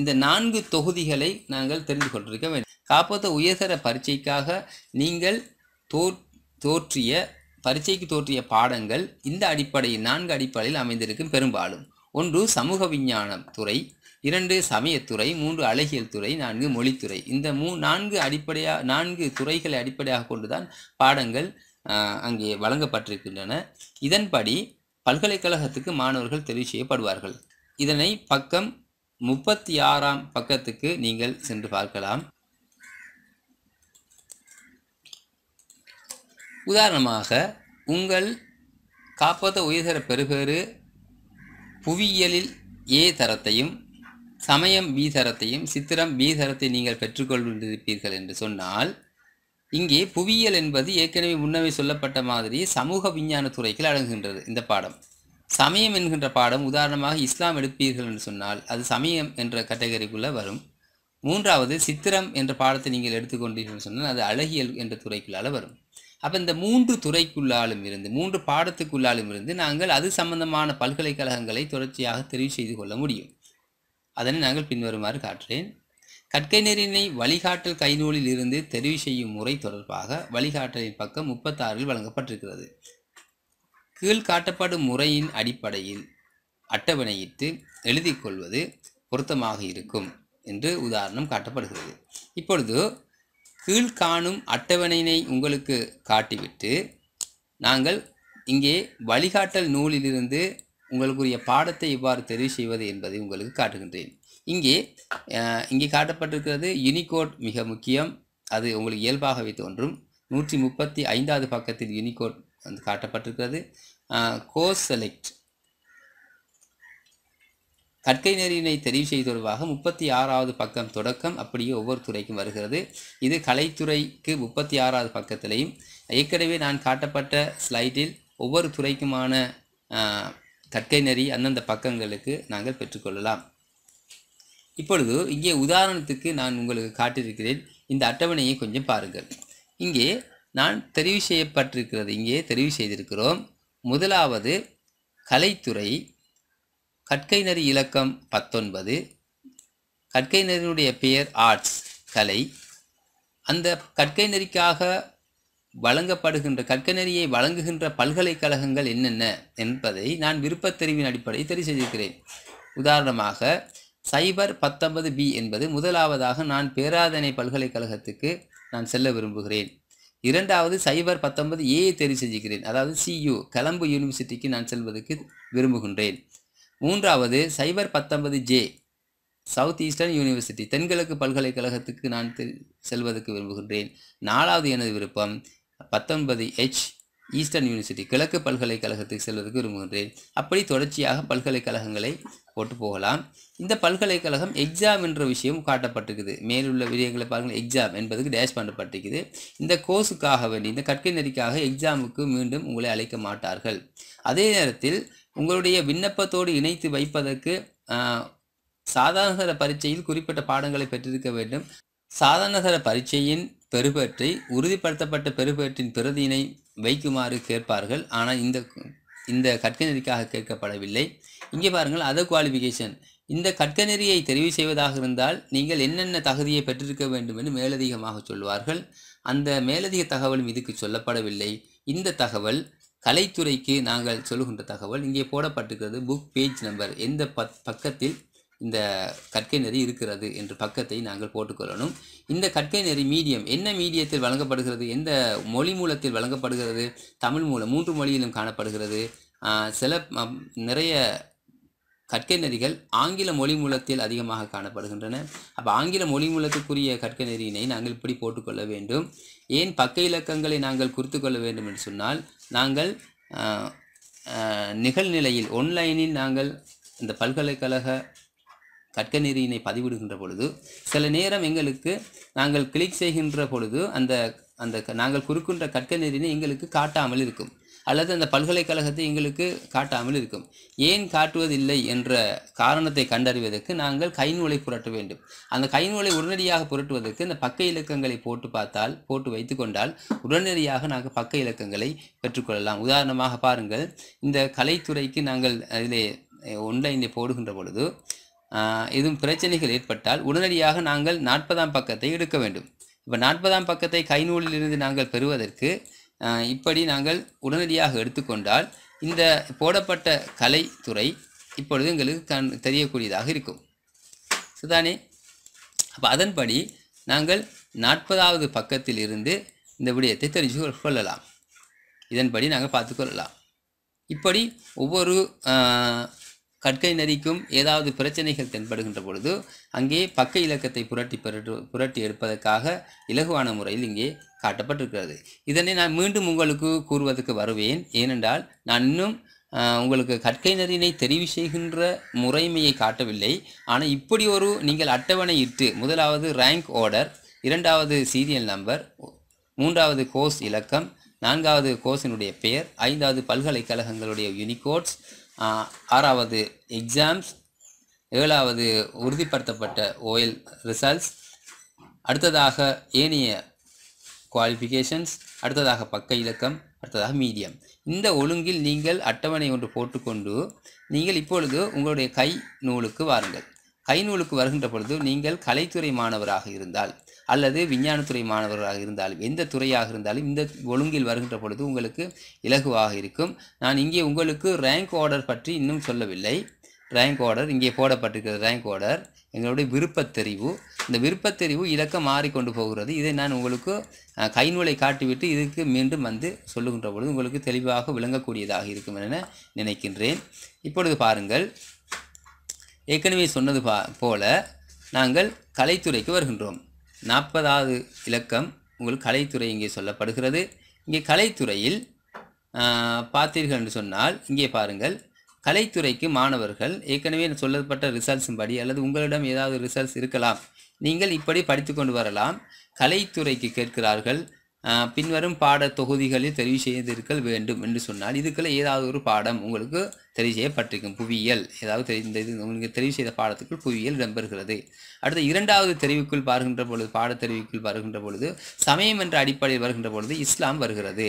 இந்த நான்கு தொகுதிகளை நாங்கள் தெரிந்து கொண்டிருக்க வேண்டும் காப்பத்த உயர்தர பரீட்சைக்காக நீங்கள் தோற் தோற்றிய பரீட்சைக்கு தோற்றிய பாடங்கள் இந்த அடிப்படையில் நான்கு அடிப்படையில் அமைந்திருக்கும் பெரும்பாலும் ஒன்று சமூக விஞ்ஞானம் துறை இரண்டு சமயத்துறை மூன்று அழகியல் துறை நான்கு மொழித்துறை இந்த மூ நான்கு அடிப்படையாக நான்கு துறைகளை அடிப்படையாக கொண்டுதான் பாடங்கள் அங்கே வழங்கப்பட்டிருக்கின்றன இதன்படி பல்கலைக்கழகத்துக்கு மாணவர்கள் தெரிவு செய்யப்படுவார்கள் இதனை பக்கம் முப்பத்தி ஆறாம் பக்கத்துக்கு நீங்கள் சென்று பார்க்கலாம் உதாரணமாக உங்கள் காப்பத உயர்தர பெறுபேறு புவியியலில் ஏ தரத்தையும் சமயம் பி தரத்தையும் சித்திரம் பி தரத்தை நீங்கள் பெற்றுக்கொண்டிருப்பீர்கள் என்று சொன்னால் இங்கே புவியியல் என்பது ஏற்கனவே முன்னவே சொல்லப்பட்ட மாதிரி சமூக விஞ்ஞான துறைகள் அடங்குகின்றது இந்த பாடம் சமயம் என்கின்ற பாடம் உதாரணமாக இஸ்லாம் எடுப்பீர்கள் என்று சொன்னால் அது சமயம் என்ற கட்டகரிக்குள்ளே வரும் மூன்றாவது சித்திரம் என்ற பாடத்தை நீங்கள் எடுத்துக்கொண்டீர்கள் சொன்னால் அது அழகியல் என்ற துறைக்குள்ளால் வரும் அப்போ இந்த மூன்று துறைக்குள்ளாலும் இருந்து மூன்று பாடத்துக்குள்ளாலும் இருந்து நாங்கள் அது சம்பந்தமான பல்கலைக்கழகங்களை தொடர்ச்சியாக தெரிவு செய்து கொள்ள முடியும் அதனை நாங்கள் பின்வருமாறு காட்டுறேன் கற்கை நெறியினை வழிகாட்டல் கைநூலில் இருந்து தெரிவு செய்யும் முறை தொடர்பாக வழிகாட்டலின் பக்கம் முப்பத்தாறில் வழங்கப்பட்டிருக்கிறது கீழ் காட்டப்படும் முறையின் அடிப்படையில் அட்டவணையிட்டு எழுதிக்கொள்வது பொருத்தமாக இருக்கும் என்று உதாரணம் காட்டப்படுகிறது இப்பொழுது கீழ்காணும் அட்டவணையினை உங்களுக்கு காட்டிவிட்டு நாங்கள் இங்கே வழிகாட்டல் நூலிலிருந்து உங்களுக்குரிய பாடத்தை இவ்வாறு தெரிவு செய்வது என்பதை உங்களுக்கு காட்டுகின்றேன் இங்கே இங்கே காட்டப்பட்டிருக்கிறது யூனிகோட் மிக முக்கியம் அது உங்களுக்கு இயல்பாகவே தோன்றும் நூற்றி முப்பத்தி ஐந்தாவது பக்கத்தில் யூனிகோட் வந்து காட்டப்பட்டிருக்கிறது கோ செலக்ட் கற்கை நெறியினை தெரிவு செய்தொருவாக முப்பத்தி ஆறாவது பக்கம் தொடக்கம் அப்படியே ஒவ்வொரு துறைக்கும் வருகிறது இது கலைத்துறைக்கு முப்பத்தி ஆறாவது பக்கத்திலையும் ஏற்கனவே நான் காட்டப்பட்ட ஸ்லைடில் ஒவ்வொரு துறைக்குமான கற்கை நெறி அந்தந்த பக்கங்களுக்கு நாங்கள் பெற்றுக்கொள்ளலாம் இப்பொழுது இங்கே உதாரணத்துக்கு நான் உங்களுக்கு காட்டியிருக்கிறேன் இந்த அட்டவணையை கொஞ்சம் பாருங்கள் இங்கே நான் தெரிவு செய்யப்பட்டிருக்கிறது இங்கே தெரிவு செய்திருக்கிறோம் முதலாவது கலைத்துறை கற்கை நரி இலக்கம் பத்தொன்பது கற்கை நரியினுடைய பெயர் ஆர்ட்ஸ் கலை அந்த கற்கை நெறிக்காக வழங்கப்படுகின்ற கற்கை நெறியை வழங்குகின்ற பல்கலைக்கழகங்கள் என்னென்ன என்பதை நான் விருப்பத்தெரிவின் அடிப்படையில் தெரிவு செய்திருக்கிறேன் உதாரணமாக சைபர் பத்தொன்பது பி என்பது முதலாவதாக நான் பேராதனை பல்கலைக்கழகத்துக்கு நான் செல்ல விரும்புகிறேன் இரண்டாவது சைபர் பத்தொன்பது ஏ தெரிவு செஞ்சுக்கிறேன் அதாவது சியு கலம்பு யூனிவர்சிட்டிக்கு நான் செல்வதற்கு விரும்புகின்றேன் மூன்றாவது சைபர் பத்தொன்பது ஜே சவுத் ஈஸ்டர்ன் யூனிவர்சிட்டி தென்கிழக்கு பல்கலைக்கழகத்துக்கு நான் செல்வதற்கு விரும்புகின்றேன் நாலாவது எனது விருப்பம் பத்தொன்பது ஹெச் ஈஸ்டர்ன் யூனிவர்சிட்டி கிழக்கு பல்கலைக்கழகத்துக்கு செல்வதற்கு விரும்புகின்றேன் அப்படி தொடர்ச்சியாக பல்கலைக்கழகங்களை போட்டு போகலாம் இந்த பல்கலைக்கழகம் எக்ஸாம் என்ற விஷயம் காட்டப்பட்டிருக்குது மேலுள்ள விஷயங்களை பாருங்கள் எக்ஸாம் என்பதுக்கு டேஷ் பண்ணப்பட்டிருக்குது இந்த கோர்ஸுக்காக வேண்டி இந்த கற்கை நெறிக்காக எக்ஸாமுக்கு மீண்டும் உங்களை அழைக்க மாட்டார்கள் அதே நேரத்தில் உங்களுடைய விண்ணப்பத்தோடு இணைத்து வைப்பதற்கு சாதாரண பரீட்சையில் குறிப்பிட்ட பாடங்களை பெற்றிருக்க வேண்டும் சாதாரண பரீட்சையின் பெறுபேற்றை உறுதிப்படுத்தப்பட்ட பெறுபேற்றின் பிரதியினை வைக்குமாறு கேட்பார்கள் ஆனால் இந்த இந்த கற்க கேட்கப்படவில்லை இங்கே பாருங்கள் அதர் குவாலிஃபிகேஷன் இந்த கற்க தெரிவு செய்வதாக இருந்தால் நீங்கள் என்னென்ன தகுதியை பெற்றிருக்க வேண்டும் என்று மேலதிகமாக சொல்வார்கள் அந்த மேலதிக தகவலும் இதுக்கு சொல்லப்படவில்லை இந்த தகவல் கலைத்துறைக்கு நாங்கள் சொல்லுகின்ற தகவல் இங்கே போடப்பட்டிருக்கிறது புக் பேஜ் நம்பர் எந்த பக்கத்தில் இந்த கற்கை நெறி இருக்கிறது என்ற பக்கத்தை நாங்கள் போட்டுக்கொள்ளணும் இந்த கற்கை நெறி மீடியம் என்ன மீடியத்தில் வழங்கப்படுகிறது எந்த மொழி மூலத்தில் வழங்கப்படுகிறது தமிழ் மூலம் மூன்று மொழியிலும் காணப்படுகிறது சில நிறைய கற்கை நெறிகள் ஆங்கில மொழி மூலத்தில் அதிகமாக காணப்படுகின்றன அப்போ ஆங்கில மொழி மூலத்துக்குரிய கற்கை நெறியினை நாங்கள் இப்படி போட்டுக்கொள்ள வேண்டும் ஏன் பக்க இலக்கங்களை நாங்கள் குறித்து கொள்ள வேண்டும் என்று சொன்னால் நாங்கள் நிகழ்நிலையில் ஒன்லைனில் நாங்கள் இந்த பல்கலைக்கழக கற்க நெறியினை பதிவிடுகின்ற பொழுது சில நேரம் எங்களுக்கு நாங்கள் கிளிக் செய்கின்ற பொழுது அந்த அந்த நாங்கள் குறுக்குன்ற கற்க நெறியினை எங்களுக்கு காட்டாமல் இருக்கும் அல்லது அந்த பல்கலைக்கழகத்தை எங்களுக்கு காட்டாமல் இருக்கும் ஏன் காட்டுவதில்லை என்ற காரணத்தை கண்டறிவதற்கு நாங்கள் கைநூலை புரட்ட வேண்டும் அந்த கைநூலை உடனடியாக புரட்டுவதற்கு இந்த பக்க இலக்கங்களை போட்டு பார்த்தால் போட்டு வைத்து கொண்டால் உடனடியாக நாங்கள் பக்க இலக்கங்களை பெற்றுக்கொள்ளலாம் உதாரணமாக பாருங்கள் இந்த கலைத்துறைக்கு நாங்கள் இதிலே ஒன்லைனில் போடுகின்ற பொழுது எதுவும் பிரச்சனைகள் ஏற்பட்டால் உடனடியாக நாங்கள் நாற்பதாம் பக்கத்தை எடுக்க வேண்டும் இப்போ நாற்பதாம் பக்கத்தை கைநூலிலிருந்து நாங்கள் பெறுவதற்கு இப்படி நாங்கள் உடனடியாக எடுத்துக்கொண்டால் இந்த போடப்பட்ட கலைத்துறை இப்பொழுது எங்களுக்கு கண் தெரியக்கூடியதாக இருக்கும் சுதானே அப்போ அதன்படி நாங்கள் நாற்பதாவது பக்கத்தில் இருந்து இந்த விடயத்தை தெரிஞ்சு கொள்ளலாம் இதன்படி நாங்கள் பார்த்துக்கொள்ளலாம் இப்படி ஒவ்வொரு கற்கை நரிக்கும் ஏதாவது பிரச்சனைகள் தென்படுகின்ற பொழுது அங்கே பக்க இலக்கத்தை புரட்டி புரட்டி எடுப்பதற்காக இலகுவான முறையில் இங்கே காட்டப்பட்டிருக்கிறது இதனை நான் மீண்டும் உங்களுக்கு கூறுவதற்கு வருவேன் ஏனென்றால் நான் இன்னும் உங்களுக்கு கற்கை நரினை தெரிவு செய்கின்ற முறைமையை காட்டவில்லை ஆனால் இப்படி ஒரு நீங்கள் அட்டவணை இட்டு முதலாவது ரேங்க் ஆர்டர் இரண்டாவது சீரியல் நம்பர் மூன்றாவது கோர்ஸ் இலக்கம் நான்காவது கோர்ஸினுடைய பெயர் ஐந்தாவது பல்கலைக்கழகங்களுடைய யூனிகோட்ஸ் ஆறாவது எக்ஸாம்ஸ் ஏழாவது உறுதிப்படுத்தப்பட்ட ஓயில் ரிசல்ட்ஸ் அடுத்ததாக ஏனைய குவாலிஃபிகேஷன்ஸ் அடுத்ததாக பக்க இலக்கம் அடுத்ததாக மீடியம் இந்த ஒழுங்கில் நீங்கள் அட்டவணை ஒன்று போட்டுக்கொண்டு நீங்கள் இப்பொழுது உங்களுடைய கை நூலுக்கு வாருங்கள் கை நூலுக்கு வருகின்ற பொழுது நீங்கள் கலைத்துறை மாணவராக இருந்தால் அல்லது விஞ்ஞானத்துறை மாணவராக இருந்தாலும் எந்த துறையாக இருந்தாலும் இந்த ஒழுங்கில் வருகின்ற பொழுது உங்களுக்கு இலகுவாக இருக்கும் நான் இங்கே உங்களுக்கு ரேங்க் ஆர்டர் பற்றி இன்னும் சொல்லவில்லை ரேங்க் ஆர்டர் இங்கே போடப்பட்டிருக்கிற ரேங்க் ஆர்டர் எங்களுடைய விருப்பத்தெறிவு இந்த விருப்பத்தெரிவு இலக்கம் மாறிக்கொண்டு போகிறது இதை நான் உங்களுக்கு கைநூலை காட்டிவிட்டு இதுக்கு மீண்டும் வந்து சொல்லுகின்ற பொழுது உங்களுக்கு தெளிவாக விளங்கக்கூடியதாக இருக்கும் என நினைக்கின்றேன் இப்பொழுது பாருங்கள் ஏற்கனவே சொன்னது பா போல நாங்கள் கலைத்துறைக்கு வருகின்றோம் நாற்பதாவது இலக்கம் உங்களுக்கு கலைத்துறை இங்கே சொல்லப்படுகிறது இங்கே கலைத்துறையில் பார்த்தீர்கள் என்று சொன்னால் இங்கே பாருங்கள் கலைத்துறைக்கு மாணவர்கள் ஏற்கனவே சொல்லப்பட்ட ரிசல்ட்ஸும் படி அல்லது உங்களிடம் ஏதாவது ரிசல்ட்ஸ் இருக்கலாம் நீங்கள் இப்படி படித்து கொண்டு வரலாம் கலைத்துறைக்கு கேட்கிறார்கள் பின்வரும் பாட தொகுதிகளில் தெரிவு செய்திருக்கல் வேண்டும் என்று சொன்னால் இதுக்குள்ள ஏதாவது ஒரு பாடம் உங்களுக்கு தெரிவு செய்யப்பட்டிருக்கும் புவியியல் ஏதாவது தெரிந்த இது உங்களுக்கு தெரிவு செய்த பாடத்துக்குள் புவியியல் இடம்பெறுகிறது அடுத்த இரண்டாவது தெரிவுக்குள் பாருகின்ற பொழுது பாட தெரிவுக்குள் வருகின்ற பொழுது சமயம் என்ற அடிப்படையில் வருகின்ற பொழுது இஸ்லாம் வருகிறது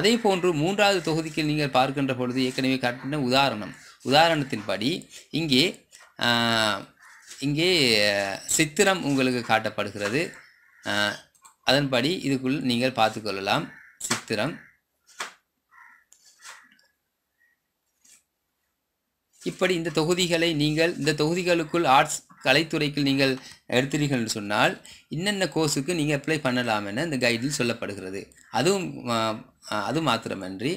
அதே போன்று மூன்றாவது தொகுதிக்கு நீங்கள் பார்க்கின்ற பொழுது ஏற்கனவே காட்டின உதாரணம் உதாரணத்தின்படி இங்கே இங்கே சித்திரம் உங்களுக்கு காட்டப்படுகிறது அதன்படி இதுக்குள் நீங்கள் பார்த்துக்கொள்ளலாம் சித்திரம் இப்படி இந்த தொகுதிகளை நீங்கள் இந்த தொகுதிகளுக்குள் ஆர்ட்ஸ் கலைத்துறைக்கு நீங்கள் எடுத்தீர்கள் சொன்னால் இன்னென்ன கோர்ஸுக்கு நீங்கள் அப்ளை பண்ணலாம் என இந்த கைடில் சொல்லப்படுகிறது அதுவும் அது மாத்திரமன்றி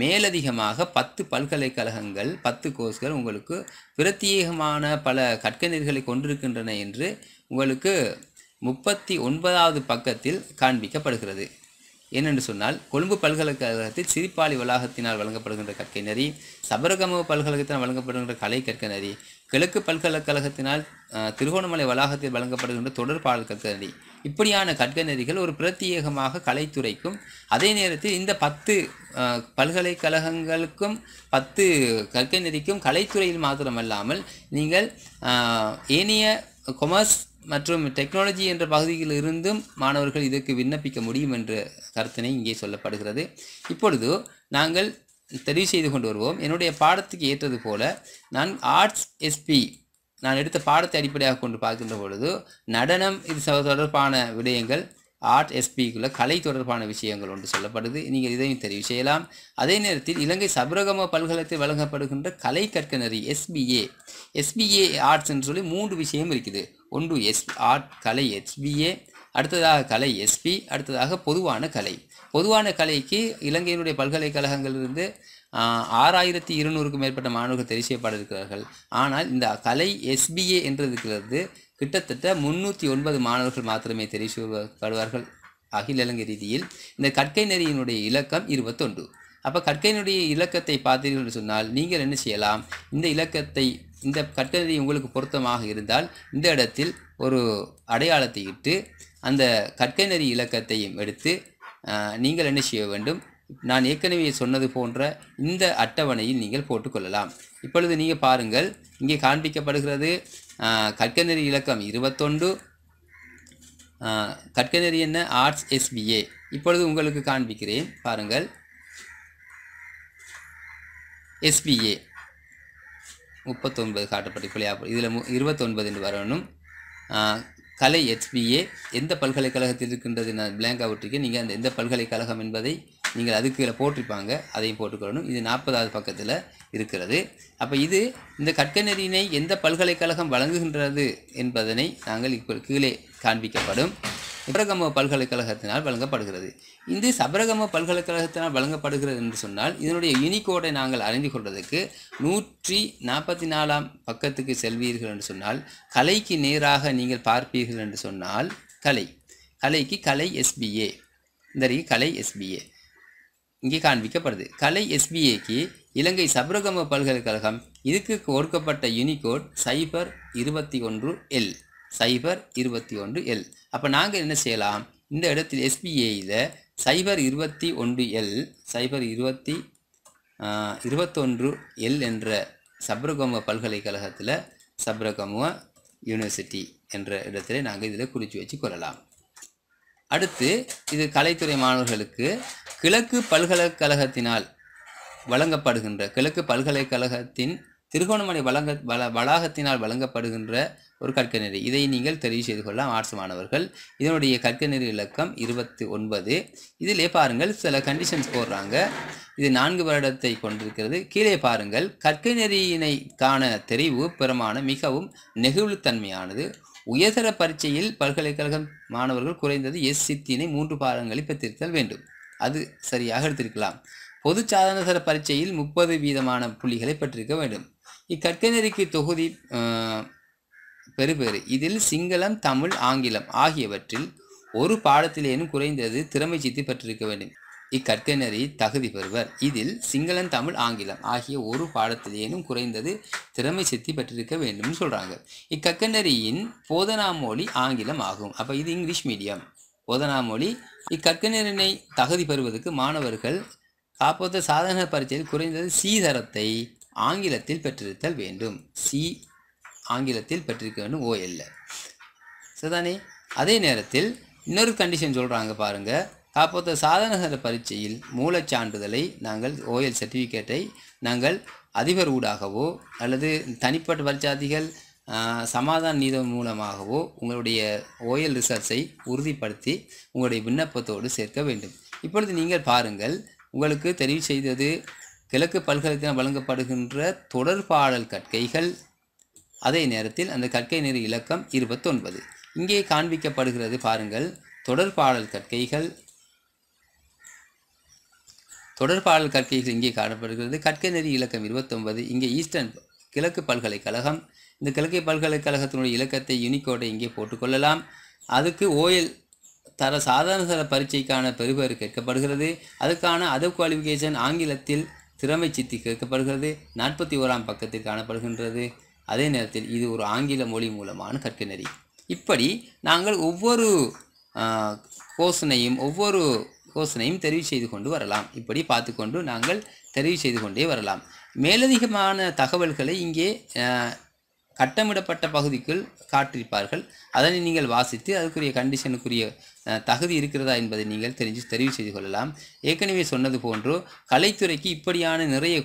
மேலதிகமாக பத்து பல்கலைக்கழகங்கள் பத்து கோர்ஸ்கள் உங்களுக்கு பிரத்யேகமான பல கற்கநீர்களை கொண்டிருக்கின்றன என்று உங்களுக்கு முப்பத்தி ஒன்பதாவது பக்கத்தில் காண்பிக்கப்படுகிறது ஏனென்று சொன்னால் கொழும்பு பல்கலைக்கழகத்தில் சிரிப்பாளி வளாகத்தினால் வழங்கப்படுகின்ற கற்கை நெறி சபரகம பல்கலைக்கழகத்தினால் வழங்கப்படுகின்ற கலை கற்க நரி கிழக்கு பல்கலைக்கழகத்தினால் திருகோணமலை வளாகத்தில் வழங்கப்படுகின்ற தொடர்பாடல் கற்க நரி இப்படியான கற்க நெறிகள் ஒரு பிரத்யேகமாக கலைத்துறைக்கும் அதே நேரத்தில் இந்த பத்து பல்கலைக்கழகங்களுக்கும் பத்து கற்கை நெறிக்கும் கலைத்துறையில் மாத்திரமல்லாமல் நீங்கள் ஏனைய கொமர்ஸ் மற்றும் டெக்னாலஜி என்ற பகுதியில் இருந்தும் மாணவர்கள் இதற்கு விண்ணப்பிக்க முடியும் என்ற கருத்தினை இங்கே சொல்லப்படுகிறது இப்பொழுது நாங்கள் தெரிவு செய்து கொண்டு வருவோம் என்னுடைய பாடத்துக்கு ஏற்றது போல நான் ஆர்ட்ஸ் எஸ்பி நான் எடுத்த பாடத்தை அடிப்படையாக கொண்டு பார்க்கின்ற பொழுது நடனம் இது தொடர்பான விடயங்கள் ஆர்ட் எஸ்பிக்குள்ள கலை தொடர்பான விஷயங்கள் ஒன்று சொல்லப்படுது நீங்கள் இதையும் தெரிவு செய்யலாம் அதே நேரத்தில் இலங்கை சபரகம பல்கலத்தில் வழங்கப்படுகின்ற கலை கற்க நெறி எஸ்பிஏ எஸ்பிஏ ஆர்ட்ஸ் என்று சொல்லி மூன்று விஷயம் இருக்குது ஒன்று எஸ் ஆர்ட் கலை எஸ்பிஏ அடுத்ததாக கலை எஸ்பி அடுத்ததாக பொதுவான கலை பொதுவான கலைக்கு இலங்கையினுடைய பல்கலைக்கழகங்களிலிருந்து ஆறாயிரத்தி இருநூறுக்கும் மேற்பட்ட மாணவர்கள் தெரிவு செய்யப்பட்டிருக்கிறார்கள் ஆனால் இந்த கலை எஸ்பிஏ என்றிருக்கிறது கிட்டத்தட்ட முன்னூற்றி ஒன்பது மாணவர்கள் மாத்திரமே தெரிவு செய்யப்படுவார்கள் அகில இலங்கை ரீதியில் இந்த கற்கை நெறியினுடைய இலக்கம் இருபத்தொன்று அப்போ கற்கையினுடைய இலக்கத்தை பார்த்தீர்கள் என்று சொன்னால் நீங்கள் என்ன செய்யலாம் இந்த இலக்கத்தை இந்த கட்டுரை உங்களுக்கு பொருத்தமாக இருந்தால் இந்த இடத்தில் ஒரு அடையாளத்தை இட்டு அந்த கற்கை நெறி இலக்கத்தையும் எடுத்து நீங்கள் என்ன செய்ய வேண்டும் நான் ஏற்கனவே சொன்னது போன்ற இந்த அட்டவணையில் நீங்கள் போட்டுக்கொள்ளலாம் இப்பொழுது நீங்கள் பாருங்கள் இங்கே காண்பிக்கப்படுகிறது கற்கநெறி இலக்கம் இருபத்தொன்று கற்கநெறி என்ன ஆர்ட்ஸ் எஸ்பிஏ இப்பொழுது உங்களுக்கு காண்பிக்கிறேன் பாருங்கள் எஸ்பிஏ முப்பத்தொன்பது காட்டப்பட்டு பிழையாக இதில் மு இருபத்தொன்பது என்று வரணும் கலை ஹெச்பிஏ எந்த பல்கலைக்கழகத்தில் இருக்கின்றது நான் பிளாங்காக விட்டுருக்கேன் நீங்கள் அந்த எந்த பல்கலைக்கழகம் என்பதை நீங்கள் அதுக்கு இதில் போட்டிருப்பாங்க அதையும் போட்டுக்கொள்ளணும் இது நாற்பதாவது பக்கத்தில் இருக்கிறது அப்போ இது இந்த கற்கநெறியினை எந்த பல்கலைக்கழகம் வழங்குகின்றது என்பதனை நாங்கள் இப்போ கீழே காண்பிக்கப்படும் சபரகம பல்கலைக்கழகத்தினால் வழங்கப்படுகிறது இந்த சபரகம பல்கலைக்கழகத்தினால் வழங்கப்படுகிறது என்று சொன்னால் இதனுடைய யூனிகோடை நாங்கள் அறிந்து கொள்வதற்கு நூற்றி நாற்பத்தி நாலாம் பக்கத்துக்கு செல்வீர்கள் என்று சொன்னால் கலைக்கு நேராக நீங்கள் பார்ப்பீர்கள் என்று சொன்னால் கலை கலைக்கு கலை எஸ்பிஏ இந்த கலை எஸ்பிஏ இங்கே காண்பிக்கப்படுது கலை எஸ்பிஏக்கு இலங்கை சபரகம பல்கலைக்கழகம் இதுக்கு கொடுக்கப்பட்ட யூனிகோட் சைபர் இருபத்தி ஒன்று எல் சைபர் இருபத்தி ஒன்று எல் அப்போ நாங்கள் என்ன செய்யலாம் இந்த இடத்தில் எஸ்பிஐயில் சைபர் இருபத்தி ஒன்று எல் சைபர் இருபத்தி இருபத்தொன்று எல் என்ற சப்ரகம பல்கலைக்கழகத்தில் சப்ரகம யூனிவர்சிட்டி என்ற இடத்துல நாங்கள் இதில் குறித்து வச்சு கொள்ளலாம் அடுத்து இது கலைத்துறை மாணவர்களுக்கு கிழக்கு பல்கலைக்கழகத்தினால் வழங்கப்படுகின்ற கிழக்கு பல்கலைக்கழகத்தின் திருகோணமலை வழங்க வள வளாகத்தினால் வழங்கப்படுகின்ற ஒரு கற்க நெறி இதை நீங்கள் தெரிவு செய்து கொள்ளலாம் ஆர்ட்ஸ் மாணவர்கள் இதனுடைய கற்க நெறி இலக்கம் இருபத்தி ஒன்பது இதிலே பாருங்கள் சில கண்டிஷன்ஸ் போடுறாங்க இது நான்கு வருடத்தை கொண்டிருக்கிறது கீழே பாருங்கள் கற்க நெறியினை காண தெரிவு பெருமான மிகவும் நெகிழ்வுத்தன்மையானது உயர்தர பரீட்சையில் பல்கலைக்கழகம் மாணவர்கள் குறைந்தது எஸ் சித்தினை மூன்று பாடங்களை பெற்றிருத்தல் வேண்டும் அது சரியாக எடுத்திருக்கலாம் பொது சாதனசர பரீட்சையில் முப்பது வீதமான புள்ளிகளை பெற்றிருக்க வேண்டும் இக்கற்கை தொகுதி பெறுபேறு இதில் சிங்களம் தமிழ் ஆங்கிலம் ஆகியவற்றில் ஒரு பாடத்திலேனும் குறைந்தது திறமை சித்தி பெற்றிருக்க வேண்டும் இக்கற்கை தகுதி பெறுவர் இதில் சிங்களம் தமிழ் ஆங்கிலம் ஆகிய ஒரு பாடத்திலேனும் குறைந்தது திறமை சித்தி பெற்றிருக்க வேண்டும்னு சொல்கிறாங்க இக்கற்கை போதனா மொழி ஆங்கிலம் ஆகும் அப்போ இது இங்கிலீஷ் மீடியம் போதனா மொழி இக்கற்கை தகுதி பெறுவதற்கு மாணவர்கள் அப்போது சாதன பரீட்சையில் குறைந்தது சீதரத்தை ஆங்கிலத்தில் பெற்றிருத்தல் வேண்டும் சி ஆங்கிலத்தில் பெற்றிருக்க வேண்டும் ஓ இல்லை சரிதானே அதே நேரத்தில் இன்னொரு கண்டிஷன் சொல்கிறாங்க பாருங்கள் காப்போத்த சாதனகர பரீட்சையில் மூலச்சான்றிதழை நாங்கள் ஓஎல் சர்டிஃபிகேட்டை நாங்கள் அதிபர் ஊடாகவோ அல்லது தனிப்பட்ட பரிச்சாதிகள் சமாதான நீதம் மூலமாகவோ உங்களுடைய ஓஎல் ரிசர்ச்சை உறுதிப்படுத்தி உங்களுடைய விண்ணப்பத்தோடு சேர்க்க வேண்டும் இப்பொழுது நீங்கள் பாருங்கள் உங்களுக்கு தெரிவு செய்தது கிழக்கு பல்கலைக்கழகம் வழங்கப்படுகின்ற தொடர்பாடல் கற்கைகள் அதே நேரத்தில் அந்த கற்கை நெறி இலக்கம் இருபத்தொன்பது இங்கே காண்பிக்கப்படுகிறது பாருங்கள் தொடர்பாடல் கற்கைகள் தொடர்பாடல் கற்கைகள் இங்கே காணப்படுகிறது கற்கை நெறி இலக்கம் இருபத்தொன்பது இங்கே ஈஸ்டர்ன் கிழக்கு பல்கலைக்கழகம் இந்த கிழக்கு பல்கலைக்கழகத்தினுடைய இலக்கத்தை யூனிகோடை இங்கே போட்டுக்கொள்ளலாம் அதுக்கு ஓஎல் தர சாதாரண தர பரீட்சைக்கான பெறுபேறு கேட்கப்படுகிறது அதுக்கான அதர் குவாலிஃபிகேஷன் ஆங்கிலத்தில் திறமை சித்தி கேட்கப்படுகிறது நாற்பத்தி ஓராம் பக்கத்தில் காணப்படுகின்றது அதே நேரத்தில் இது ஒரு ஆங்கில மொழி மூலமான கற்க நெறி இப்படி நாங்கள் ஒவ்வொரு கோஷனையும் ஒவ்வொரு கோஷனையும் தெரிவு செய்து கொண்டு வரலாம் இப்படி பார்த்துக்கொண்டு நாங்கள் தெரிவு செய்து கொண்டே வரலாம் மேலதிகமான தகவல்களை இங்கே கட்டமிடப்பட்ட பகுதிக்குள் காட்டிருப்பார்கள் அதனை நீங்கள் வாசித்து அதுக்குரிய கண்டிஷனுக்குரிய தகுதி இருக்கிறதா என்பதை நீங்கள் தெரிஞ்சு தெரிவு செய்து கொள்ளலாம் ஏற்கனவே சொன்னது போன்று கலைத்துறைக்கு இப்படியான நிறைய